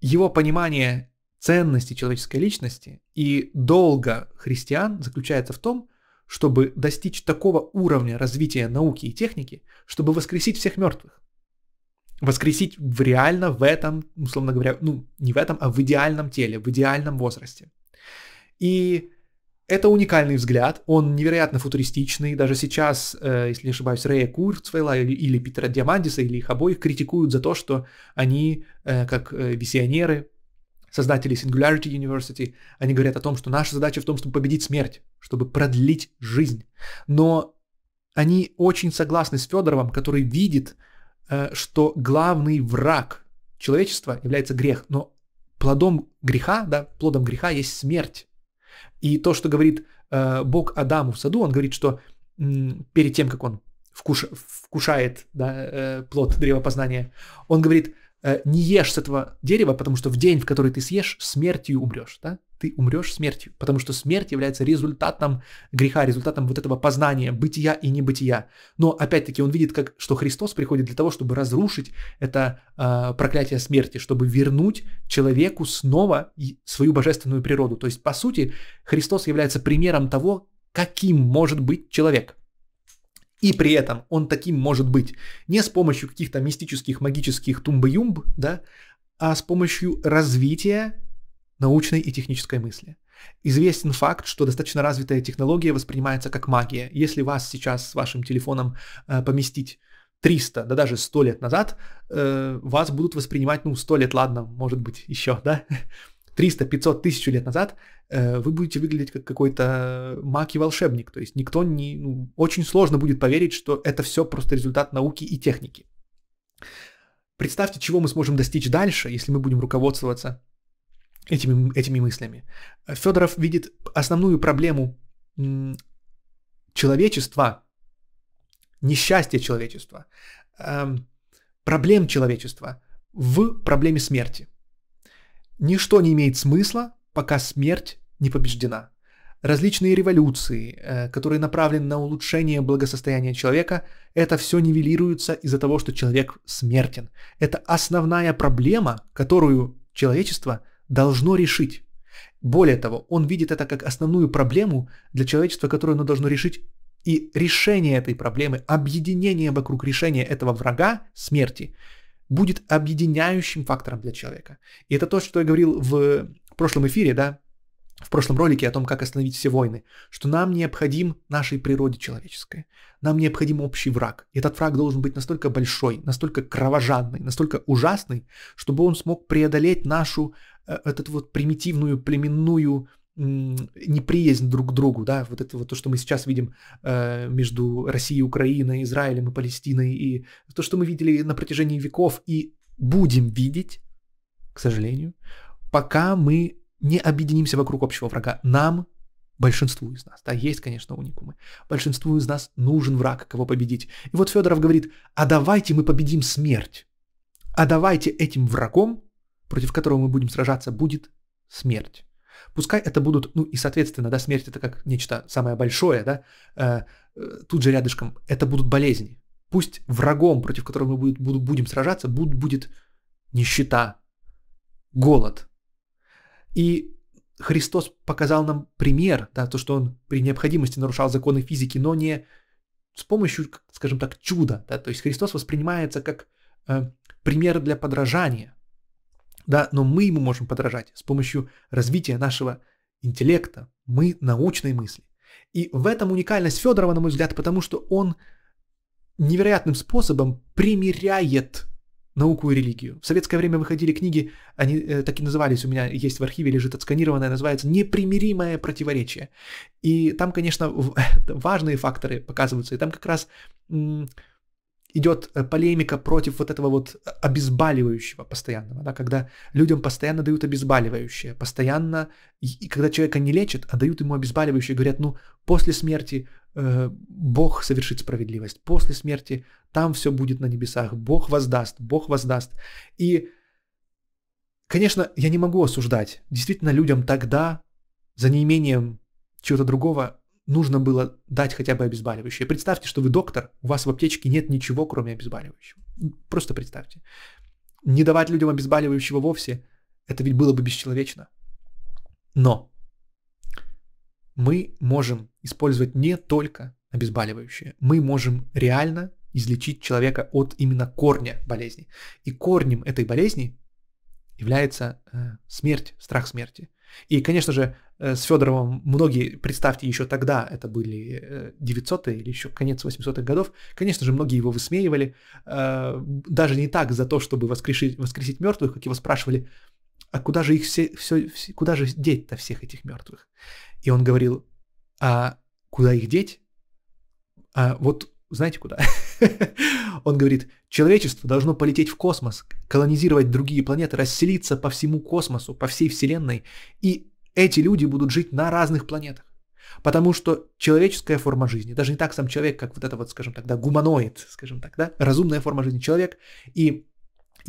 его понимание ценности человеческой личности и долга христиан заключается в том, чтобы достичь такого уровня развития науки и техники, чтобы воскресить всех мертвых. Воскресить в реально в этом, условно говоря, ну не в этом, а в идеальном теле, в идеальном возрасте. И это уникальный взгляд, он невероятно футуристичный. Даже сейчас, э, если не ошибаюсь, Рэя Курцвейла или Питера Диамандиса, или их обоих критикуют за то, что они, э, как э, визионеры, создатели Singularity University, они говорят о том, что наша задача в том, чтобы победить смерть, чтобы продлить жизнь. Но они очень согласны с Федоровым, который видит, что главный враг человечества является грех, но плодом греха, да, плодом греха есть смерть. И то, что говорит э, Бог Адаму в саду, он говорит, что м, перед тем, как он вкуш, вкушает да, э, плод древа познания, он говорит, э, не ешь с этого дерева, потому что в день, в который ты съешь, смертью умрешь. Да? ты умрешь смертью, потому что смерть является результатом греха, результатом вот этого познания бытия и небытия. Но опять-таки он видит, как, что Христос приходит для того, чтобы разрушить это э, проклятие смерти, чтобы вернуть человеку снова свою божественную природу. То есть, по сути, Христос является примером того, каким может быть человек. И при этом он таким может быть не с помощью каких-то мистических, магических тумбы-юмб, да, а с помощью развития научной и технической мысли. Известен факт, что достаточно развитая технология воспринимается как магия. Если вас сейчас с вашим телефоном э, поместить 300, да даже 100 лет назад, э, вас будут воспринимать, ну, 100 лет, ладно, может быть, еще, да? 300, <laughs> 500, тысячу лет назад э, вы будете выглядеть как какой-то маг и волшебник. То есть никто не... Ну, очень сложно будет поверить, что это все просто результат науки и техники. Представьте, чего мы сможем достичь дальше, если мы будем руководствоваться этими, этими мыслями. Федоров видит основную проблему человечества, несчастье человечества, эм, проблем человечества в проблеме смерти. Ничто не имеет смысла, пока смерть не побеждена. Различные революции, э, которые направлены на улучшение благосостояния человека, это все нивелируется из-за того, что человек смертен. Это основная проблема, которую человечество – должно решить. Более того, он видит это как основную проблему для человечества, которую оно должно решить. И решение этой проблемы, объединение вокруг решения этого врага, смерти, будет объединяющим фактором для человека. И это то, что я говорил в прошлом эфире, да, в прошлом ролике о том, как остановить все войны, что нам необходим нашей природе человеческой, нам необходим общий враг. И этот враг должен быть настолько большой, настолько кровожадный, настолько ужасный, чтобы он смог преодолеть нашу э, этот вот примитивную племенную неприязнь друг к другу, да, вот это вот то, что мы сейчас видим э, между Россией, Украиной, Израилем и Палестиной, и то, что мы видели на протяжении веков и будем видеть, к сожалению, пока мы не объединимся вокруг общего врага. Нам, большинству из нас, да, есть, конечно, уникумы, большинству из нас нужен враг, кого победить. И вот Федоров говорит, а давайте мы победим смерть. А давайте этим врагом, против которого мы будем сражаться, будет смерть. Пускай это будут, ну и, соответственно, да, смерть это как нечто самое большое, да, э, э, тут же рядышком, это будут болезни. Пусть врагом, против которого мы будет, будем сражаться, буд, будет нищета, голод, и Христос показал нам пример, да, то, что он при необходимости нарушал законы физики, но не с помощью, скажем так, чуда. Да, то есть Христос воспринимается как э, пример для подражания, да, но мы ему можем подражать с помощью развития нашего интеллекта, мы научной мысли. И в этом уникальность Федорова, на мой взгляд, потому что он невероятным способом примеряет науку и религию. В советское время выходили книги, они э, так и назывались, у меня есть в архиве, лежит отсканированная, называется «Непримиримое противоречие». И там, конечно, <laughs> важные факторы показываются, и там как раз идет э, полемика против вот этого вот э, обезболивающего постоянного, да, когда людям постоянно дают обезболивающее, постоянно, и когда человека не лечат, а дают ему обезболивающее, говорят, ну, после смерти Э, Бог совершит справедливость. После смерти там все будет на небесах. Бог воздаст, Бог воздаст. И, конечно, я не могу осуждать. Действительно, людям тогда, за неимением чего-то другого, нужно было дать хотя бы обезболивающее. Представьте, что вы доктор, у вас в аптечке нет ничего, кроме обезболивающего. Просто представьте. Не давать людям обезболивающего вовсе, это ведь было бы бесчеловечно. Но мы можем использовать не только обезболивающие. Мы можем реально излечить человека от именно корня болезни. И корнем этой болезни является э, смерть, страх смерти. И, конечно же, э, с Федоровым многие, представьте, еще тогда, это были 900-е э, или еще конец 800-х годов, конечно же, многие его высмеивали, даже не так за то, чтобы воскрешить, воскресить мертвых, как его спрашивали, а куда же их все, все, все куда же деть-то всех этих мертвых? И он говорил, а куда их деть? А вот знаете куда? <laughs> Он говорит, человечество должно полететь в космос, колонизировать другие планеты, расселиться по всему космосу, по всей Вселенной. И эти люди будут жить на разных планетах. Потому что человеческая форма жизни, даже не так сам человек, как вот это вот, скажем так, да, гуманоид, скажем так, да, разумная форма жизни человек и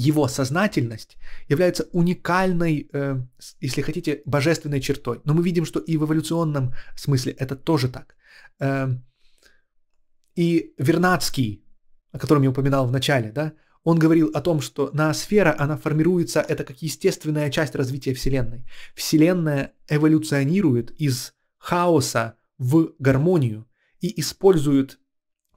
его сознательность является уникальной, э, если хотите, божественной чертой. Но мы видим, что и в эволюционном смысле это тоже так. Эм, и Вернадский, о котором я упоминал в начале, да, он говорил о том, что ноосфера, она формируется, это как естественная часть развития Вселенной. Вселенная эволюционирует из хаоса в гармонию и использует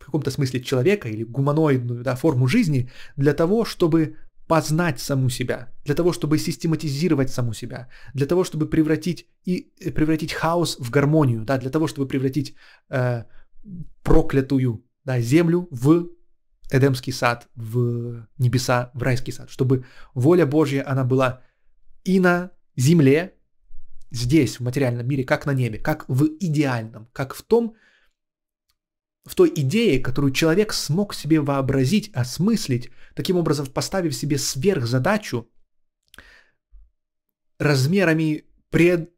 в каком-то смысле человека или гуманоидную да, форму жизни для того, чтобы познать саму себя, для того, чтобы систематизировать саму себя, для того, чтобы превратить, и, э, превратить хаос в гармонию, да, для того, чтобы превратить э, проклятую да, землю в Эдемский сад, в небеса, в райский сад, чтобы воля Божья, она была и на земле, здесь, в материальном мире, как на небе, как в идеальном, как в том, в той идее, которую человек смог себе вообразить, осмыслить, таким образом поставив себе сверхзадачу размерами, пред...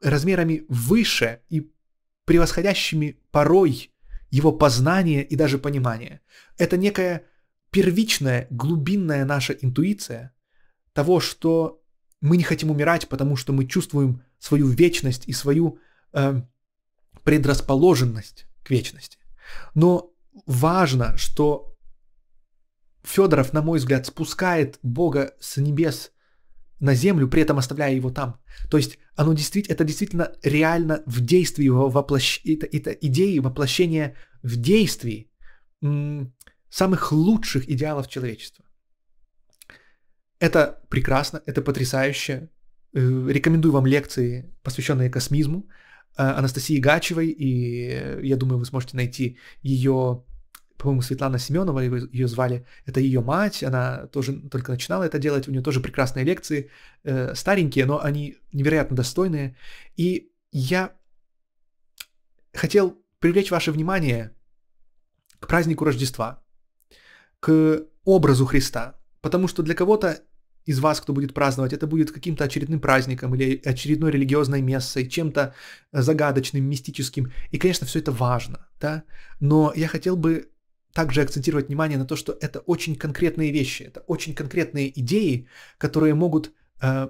размерами выше и превосходящими порой его познание и даже понимание. Это некая первичная, глубинная наша интуиция того, что мы не хотим умирать, потому что мы чувствуем свою вечность и свою э, предрасположенность к вечности. Но важно, что Федоров, на мой взгляд, спускает Бога с небес на землю, при этом оставляя его там. То есть оно действительно, это действительно реально в действии, его воплощ... это, это идеи воплощения в действии м- самых лучших идеалов человечества. Это прекрасно, это потрясающе. Э, рекомендую вам лекции, посвященные космизму. Э, Анастасии Гачевой, и я думаю, вы сможете найти ее, по-моему, Светлана Семенова ее звали, это ее мать, она тоже только начинала это делать, у нее тоже прекрасные лекции, э, старенькие, но они невероятно достойные, и я хотел привлечь ваше внимание к празднику Рождества, к образу Христа, потому что для кого-то из вас, кто будет праздновать, это будет каким-то очередным праздником или очередной религиозной мессой, чем-то э, загадочным, мистическим. И, конечно, все это важно, да, но я хотел бы также акцентировать внимание на то, что это очень конкретные вещи, это очень конкретные идеи, которые могут э,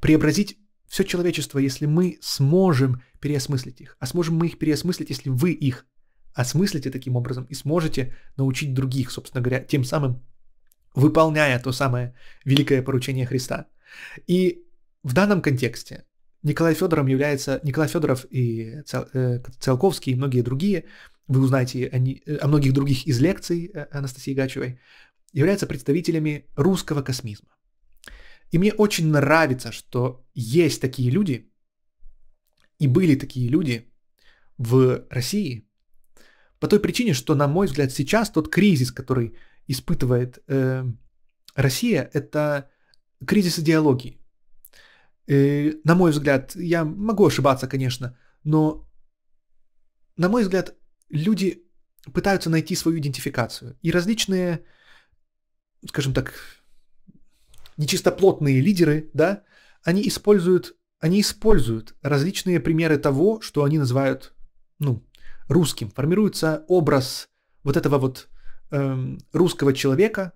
преобразить все человечество, если мы сможем переосмыслить их. А сможем мы их переосмыслить, если вы их осмыслите таким образом и сможете научить других, собственно говоря, тем самым выполняя то самое великое поручение Христа. И в данном контексте Николай Федоров является Николай Федоров и э, Циолковский и многие другие, вы узнаете о, э, о многих других из лекций э, Анастасии Гачевой, являются представителями русского космизма. И мне очень нравится, что есть такие люди, и были такие люди в России, по той причине, что, на мой взгляд, сейчас тот кризис, который испытывает э, Россия, это кризис идеологии. И, э, на мой взгляд, я могу ошибаться, конечно, но, на мой взгляд, люди пытаются найти свою идентификацию. И различные, скажем так, нечистоплотные лидеры, да, они используют, они используют различные примеры того, что они называют, ну, русским. Формируется образ вот этого вот Эм, русского человека,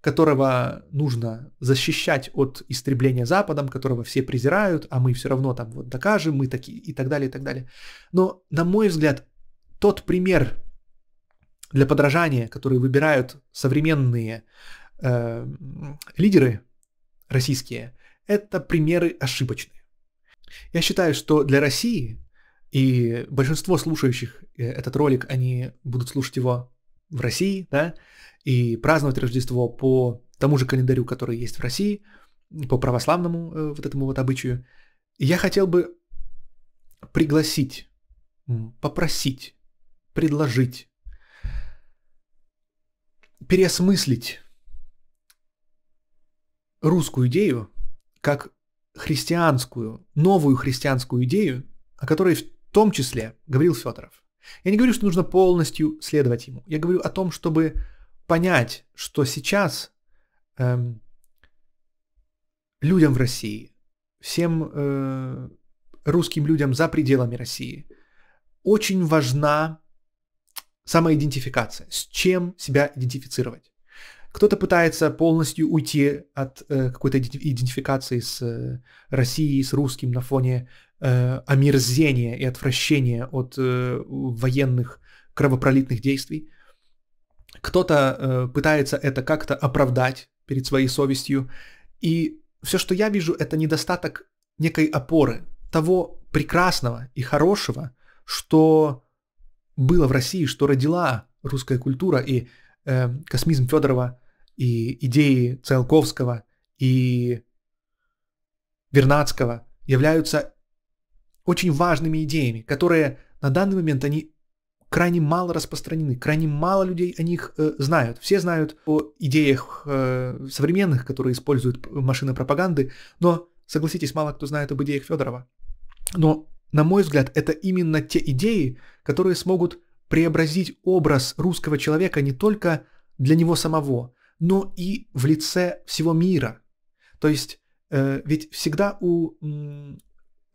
которого нужно защищать от истребления Западом, которого все презирают, а мы все равно там вот докажем, мы такие и так далее, и так далее. Но, на мой взгляд, тот пример для подражания, который выбирают современные э, лидеры российские, это примеры ошибочные. Я считаю, что для России, и большинство слушающих э, этот ролик, они будут слушать его в России, да, и праздновать Рождество по тому же календарю, который есть в России, по православному э, вот этому вот обычаю, я хотел бы пригласить, попросить, предложить, переосмыслить русскую идею как христианскую, новую христианскую идею, о которой в том числе говорил Федоров. Я не говорю, что нужно полностью следовать ему. Я говорю о том, чтобы понять, что сейчас эм, людям в России, всем э, русским людям за пределами России очень важна самоидентификация, с чем себя идентифицировать. Кто-то пытается полностью уйти от э, какой-то идентификации с э, Россией, с русским на фоне э, омерзения и отвращения от э, военных кровопролитных действий. Кто-то э, пытается это как-то оправдать перед своей совестью. И все, что я вижу, это недостаток некой опоры того прекрасного и хорошего, что было в России, что родила русская культура. И э, космизм Федорова и идеи Циолковского и Вернадского являются очень важными идеями, которые на данный момент они крайне мало распространены, крайне мало людей о них э, знают. Все знают о идеях э, современных, которые используют машины пропаганды, но, согласитесь, мало кто знает об идеях Федорова. Но, на мой взгляд, это именно те идеи, которые смогут преобразить образ русского человека не только для него самого, но и в лице всего мира. То есть э, ведь всегда у м,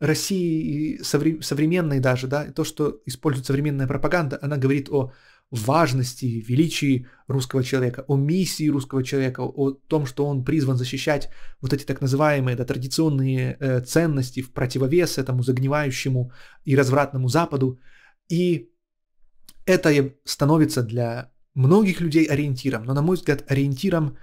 России современной даже, да, то, что использует современная пропаганда, она говорит о важности, величии русского человека, о миссии русского человека, о том, что он призван защищать вот эти так называемые да, традиционные э, ценности в противовес этому загнивающему и развратному Западу. И это становится для многих людей ориентиром, но, на мой взгляд, ориентиром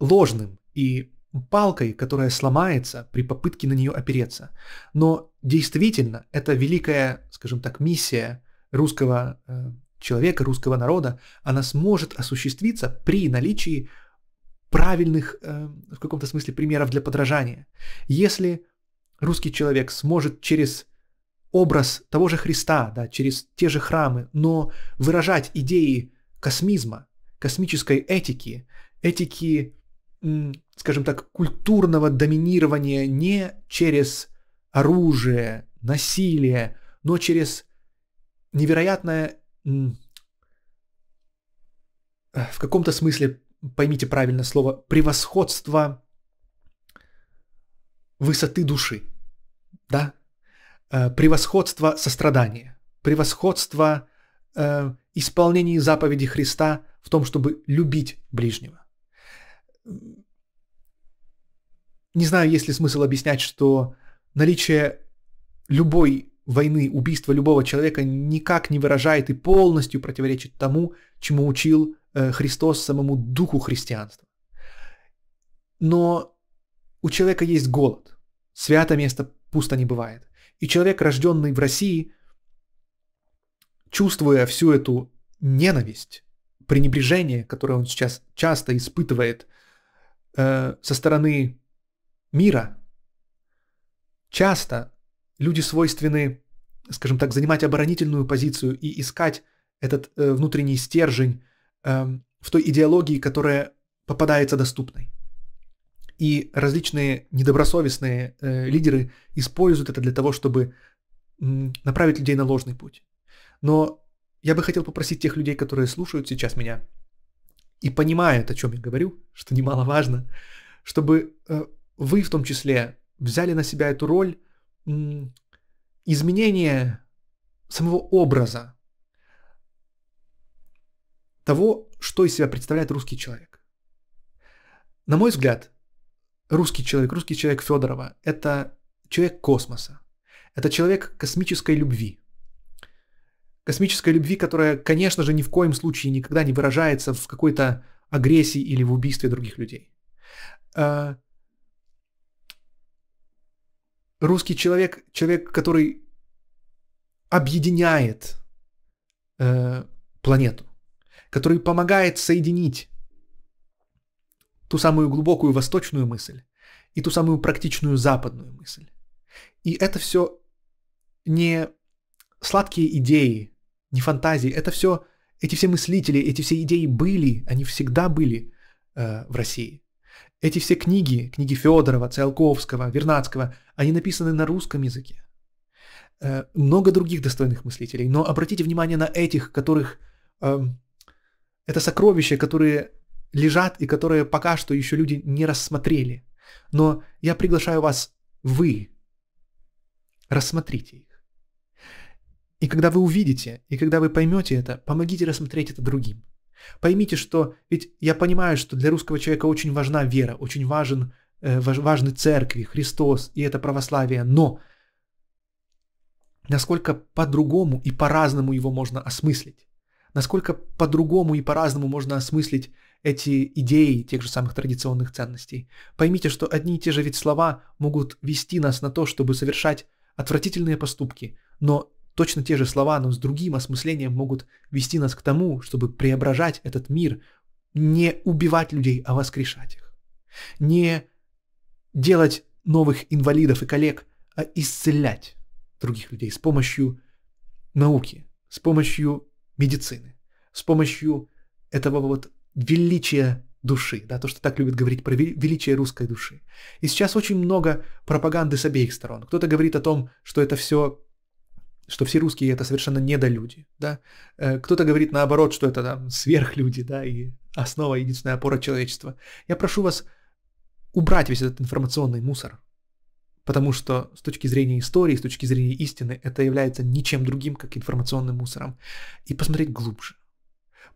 ложным и палкой, которая сломается при попытке на нее опереться. Но действительно, это великая, скажем так, миссия русского э, человека, русского народа, она сможет осуществиться при наличии правильных, э, в каком-то смысле, примеров для подражания. Если русский человек сможет через образ того же Христа, да, через те же храмы, но выражать идеи космизма, космической этики, этики, скажем так, культурного доминирования не через оружие, насилие, но через невероятное, э, в каком-то смысле, поймите правильно слово, превосходство высоты души, да, э, превосходство сострадания, превосходство э, исполнения заповеди Христа в том, чтобы любить ближнего. Не знаю, есть ли смысл объяснять, что наличие любой войны, убийства любого человека никак не выражает и полностью противоречит тому, чему учил э, Христос самому духу христианства. Но у человека есть голод. Свято место пусто не бывает. И человек, рожденный в России, чувствуя всю эту ненависть, пренебрежение, которое он сейчас часто испытывает э, со стороны мира, часто люди свойственны, скажем так, занимать оборонительную позицию и искать этот э, внутренний стержень э, в той идеологии, которая попадается доступной. И различные недобросовестные э, лидеры используют это для того, чтобы м, направить людей на ложный путь. Но я бы хотел попросить тех людей, которые слушают сейчас меня и понимают, о чем я говорю, что немаловажно, чтобы э, вы в том числе взяли на себя эту роль м, изменения самого образа того, что из себя представляет русский человек. На мой взгляд, русский человек, русский человек Федорова – это человек космоса, это человек космической любви. Космической любви, которая, конечно же, ни в коем случае никогда не выражается в какой-то агрессии или в убийстве других людей. А, русский человек, человек, который объединяет э, планету, который помогает соединить ту самую глубокую восточную мысль и ту самую практичную западную мысль. И это все не сладкие идеи, не фантазии, это все, эти все мыслители, эти все идеи были, они всегда были э, в России. Эти все книги, книги Федорова, Циолковского, Вернадского, они написаны на русском языке. Э, много других достойных мыслителей, но обратите внимание на этих, которых э, это сокровища, которые лежат и которые пока что еще люди не рассмотрели. Но я приглашаю вас, вы, рассмотрите их. И когда вы увидите, и когда вы поймете это, помогите рассмотреть это другим. Поймите, что ведь я понимаю, что для русского человека очень важна вера, очень важен, э, важны церкви, Христос и это православие, но насколько по-другому и по-разному его можно осмыслить, насколько по-другому и по-разному можно осмыслить эти идеи тех же самых традиционных ценностей. Поймите, что одни и те же ведь слова могут вести нас на то, чтобы совершать отвратительные поступки, но точно те же слова, но с другим осмыслением могут вести нас к тому, чтобы преображать этот мир, не убивать людей, а воскрешать их. Не делать новых инвалидов и коллег, а исцелять других людей с помощью науки, с помощью медицины, с помощью этого вот величие души, да, то, что так любят говорить про величие русской души. И сейчас очень много пропаганды с обеих сторон. Кто-то говорит о том, что это все что все русские это совершенно недолюди, да. Э, кто-то говорит наоборот, что это там сверхлюди, да, и основа, единственная опора человечества. Я прошу вас убрать весь этот информационный мусор, потому что с точки зрения истории, с точки зрения истины, это является ничем другим, как информационным мусором, и посмотреть глубже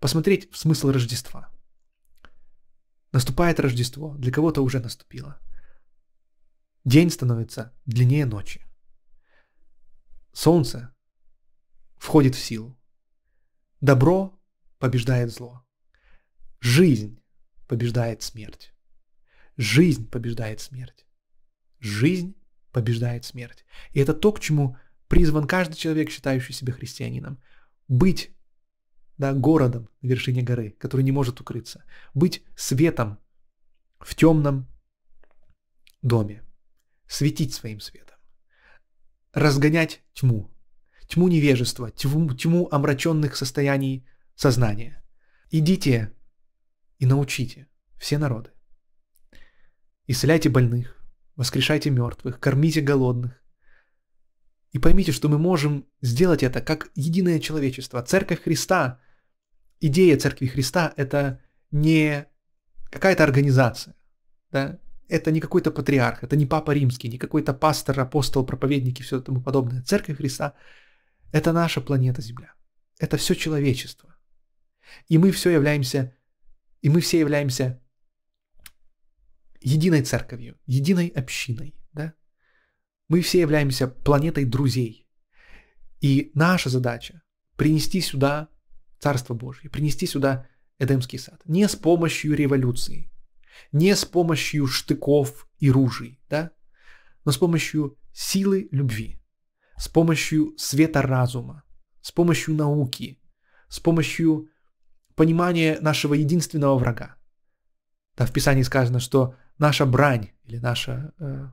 посмотреть в смысл Рождества. Наступает Рождество, для кого-то уже наступило. День становится длиннее ночи. Солнце входит в силу. Добро побеждает зло. Жизнь побеждает смерть. Жизнь побеждает смерть. Жизнь побеждает смерть. И это то, к чему призван каждый человек, считающий себя христианином. Быть да, городом на вершине горы, который не может укрыться, быть светом в темном доме, светить своим светом, разгонять тьму, тьму невежества, тьму, тьму омраченных состояний сознания. Идите и научите все народы. Исцеляйте больных, воскрешайте мертвых, кормите голодных. И поймите, что мы можем сделать это как единое человечество. Церковь Христа идея Церкви Христа – это не какая-то организация, да? это не какой-то патриарх, это не папа римский, не какой-то пастор, апостол, проповедник и все тому подобное. Церковь Христа – это наша планета Земля. Это все человечество. И мы все являемся, и мы все являемся единой церковью, единой общиной. Да? Мы все являемся планетой друзей. И наша задача – принести сюда Царство Божье, принести сюда Эдемский сад. Не с помощью революции, не с помощью штыков и ружей, да, но с помощью силы любви, с помощью света разума, с помощью науки, с помощью понимания нашего единственного врага. Да, в Писании сказано, что наша брань или наше э,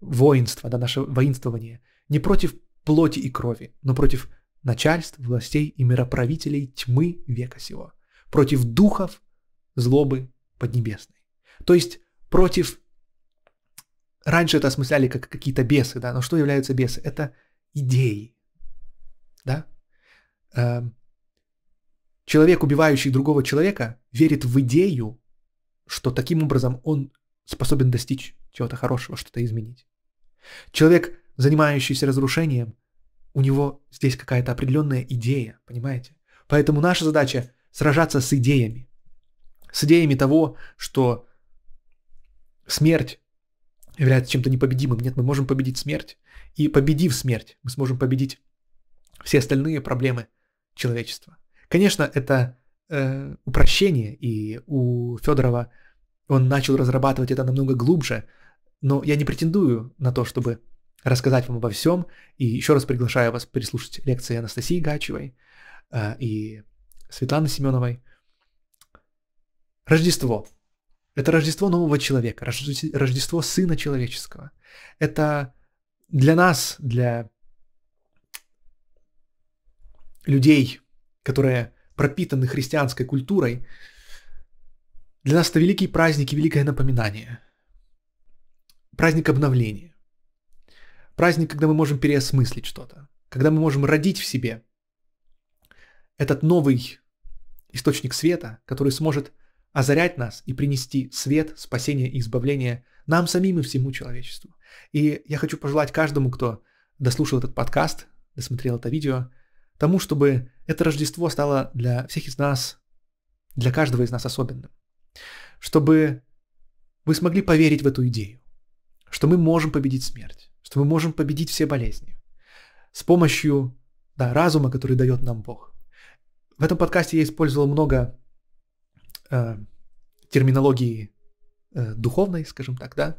воинство, да, наше воинствование не против плоти и крови, но против начальств, властей и мироправителей тьмы века сего, против духов злобы поднебесной. То есть против... Раньше это осмысляли как какие-то бесы, да, но что являются бесы? Это идеи, да? Эм, человек, убивающий другого человека, верит в идею, что таким образом он способен достичь чего-то хорошего, что-то изменить. Человек, занимающийся разрушением, у него здесь какая-то определенная идея, понимаете? Поэтому наша задача сражаться с идеями. С идеями того, что смерть является чем-то непобедимым. Нет, мы можем победить смерть. И победив смерть, мы сможем победить все остальные проблемы человечества. Конечно, это э, упрощение, и у Федорова он начал разрабатывать это намного глубже, но я не претендую на то, чтобы рассказать вам обо всем. И еще раз приглашаю вас переслушать лекции Анастасии Гачевой э, и Светланы Семеновой. Рождество. Это Рождество нового человека, Рождество Сына Человеческого. Это для нас, для людей, которые пропитаны христианской культурой, для нас это великий праздник и великое напоминание. Праздник обновления праздник, когда мы можем переосмыслить что-то, когда мы можем родить в себе этот новый источник света, который сможет озарять нас и принести свет, спасение и избавление нам самим и всему человечеству. И я хочу пожелать каждому, кто дослушал этот подкаст, досмотрел это видео, тому, чтобы это Рождество стало для всех из нас, для каждого из нас особенным. Чтобы вы смогли поверить в эту идею, что мы можем победить смерть, что мы можем победить все болезни с помощью да, разума, который дает нам Бог. В этом подкасте я использовал много э, терминологии э, духовной, скажем так, да.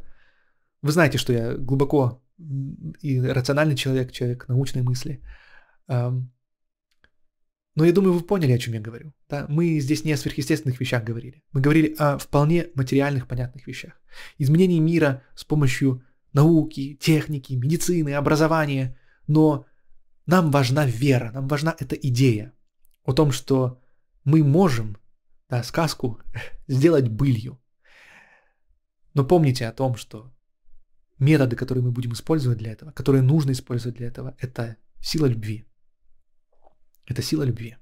Вы знаете, что я глубоко и рациональный человек, человек научной мысли. Э, но я думаю, вы поняли, о чем я говорю. Да? Мы здесь не о сверхъестественных вещах говорили. Мы говорили о вполне материальных, понятных вещах. Изменение мира с помощью науки, техники, медицины, образования, но нам важна вера, нам важна эта идея о том, что мы можем да, сказку <laughs> сделать былью. Но помните о том, что методы, которые мы будем использовать для этого, которые нужно использовать для этого, это сила любви. Это сила любви.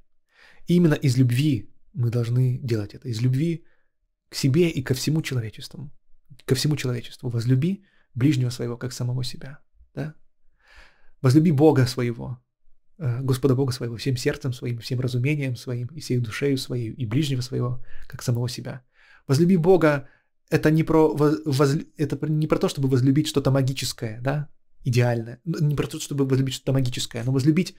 И именно из любви мы должны делать это. Из любви к себе и ко всему человечеству. Ко всему человечеству. Возлюби ближнего своего, как самого себя. Да? Возлюби Бога своего, э, Господа Бога своего, всем сердцем своим, всем разумением своим, и всей душею своей, и ближнего своего, как самого себя. Возлюби Бога – это не про, воз, это не про то, чтобы возлюбить что-то магическое, да, идеальное, ну, не про то, чтобы возлюбить что-то магическое, но возлюбить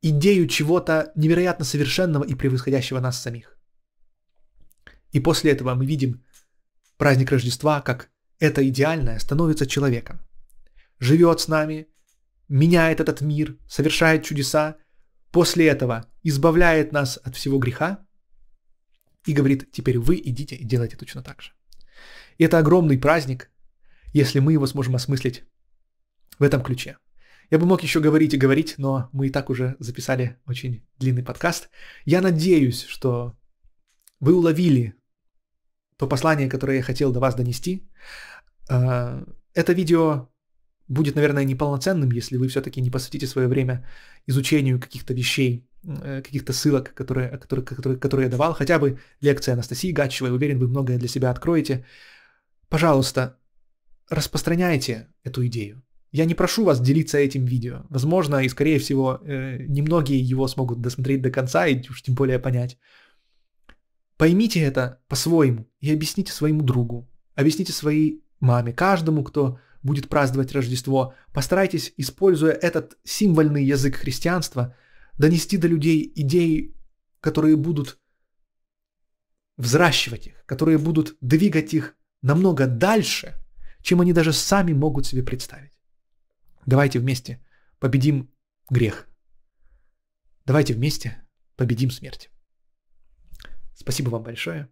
идею чего-то невероятно совершенного и превосходящего нас самих. И после этого мы видим праздник Рождества как это идеальное становится человеком. Живет с нами, меняет этот мир, совершает чудеса, после этого избавляет нас от всего греха и говорит, теперь вы идите и делайте точно так же. И это огромный праздник, если мы его сможем осмыслить в этом ключе. Я бы мог еще говорить и говорить, но мы и так уже записали очень длинный подкаст. Я надеюсь, что вы уловили то послание, которое я хотел до вас донести. А, это видео будет, наверное, неполноценным, если вы все-таки не посвятите свое время изучению каких-то вещей, э, каких-то ссылок, которые, которые, которые, которые я давал, хотя бы лекция Анастасии Гачевой, уверен, вы многое для себя откроете. Пожалуйста, распространяйте эту идею. Я не прошу вас делиться этим видео. Возможно, и скорее всего, э, немногие его смогут досмотреть до конца и уж тем более понять. Поймите это по-своему и объясните своему другу, объясните своей маме, каждому, кто будет праздновать Рождество, постарайтесь, используя этот символьный язык христианства, донести до людей идеи, которые будут взращивать их, которые будут двигать их намного дальше, чем они даже сами могут себе представить. Давайте вместе победим грех. Давайте вместе победим смерть. Спасибо вам большое.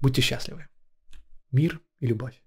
Будьте счастливы. Мир – и любовь.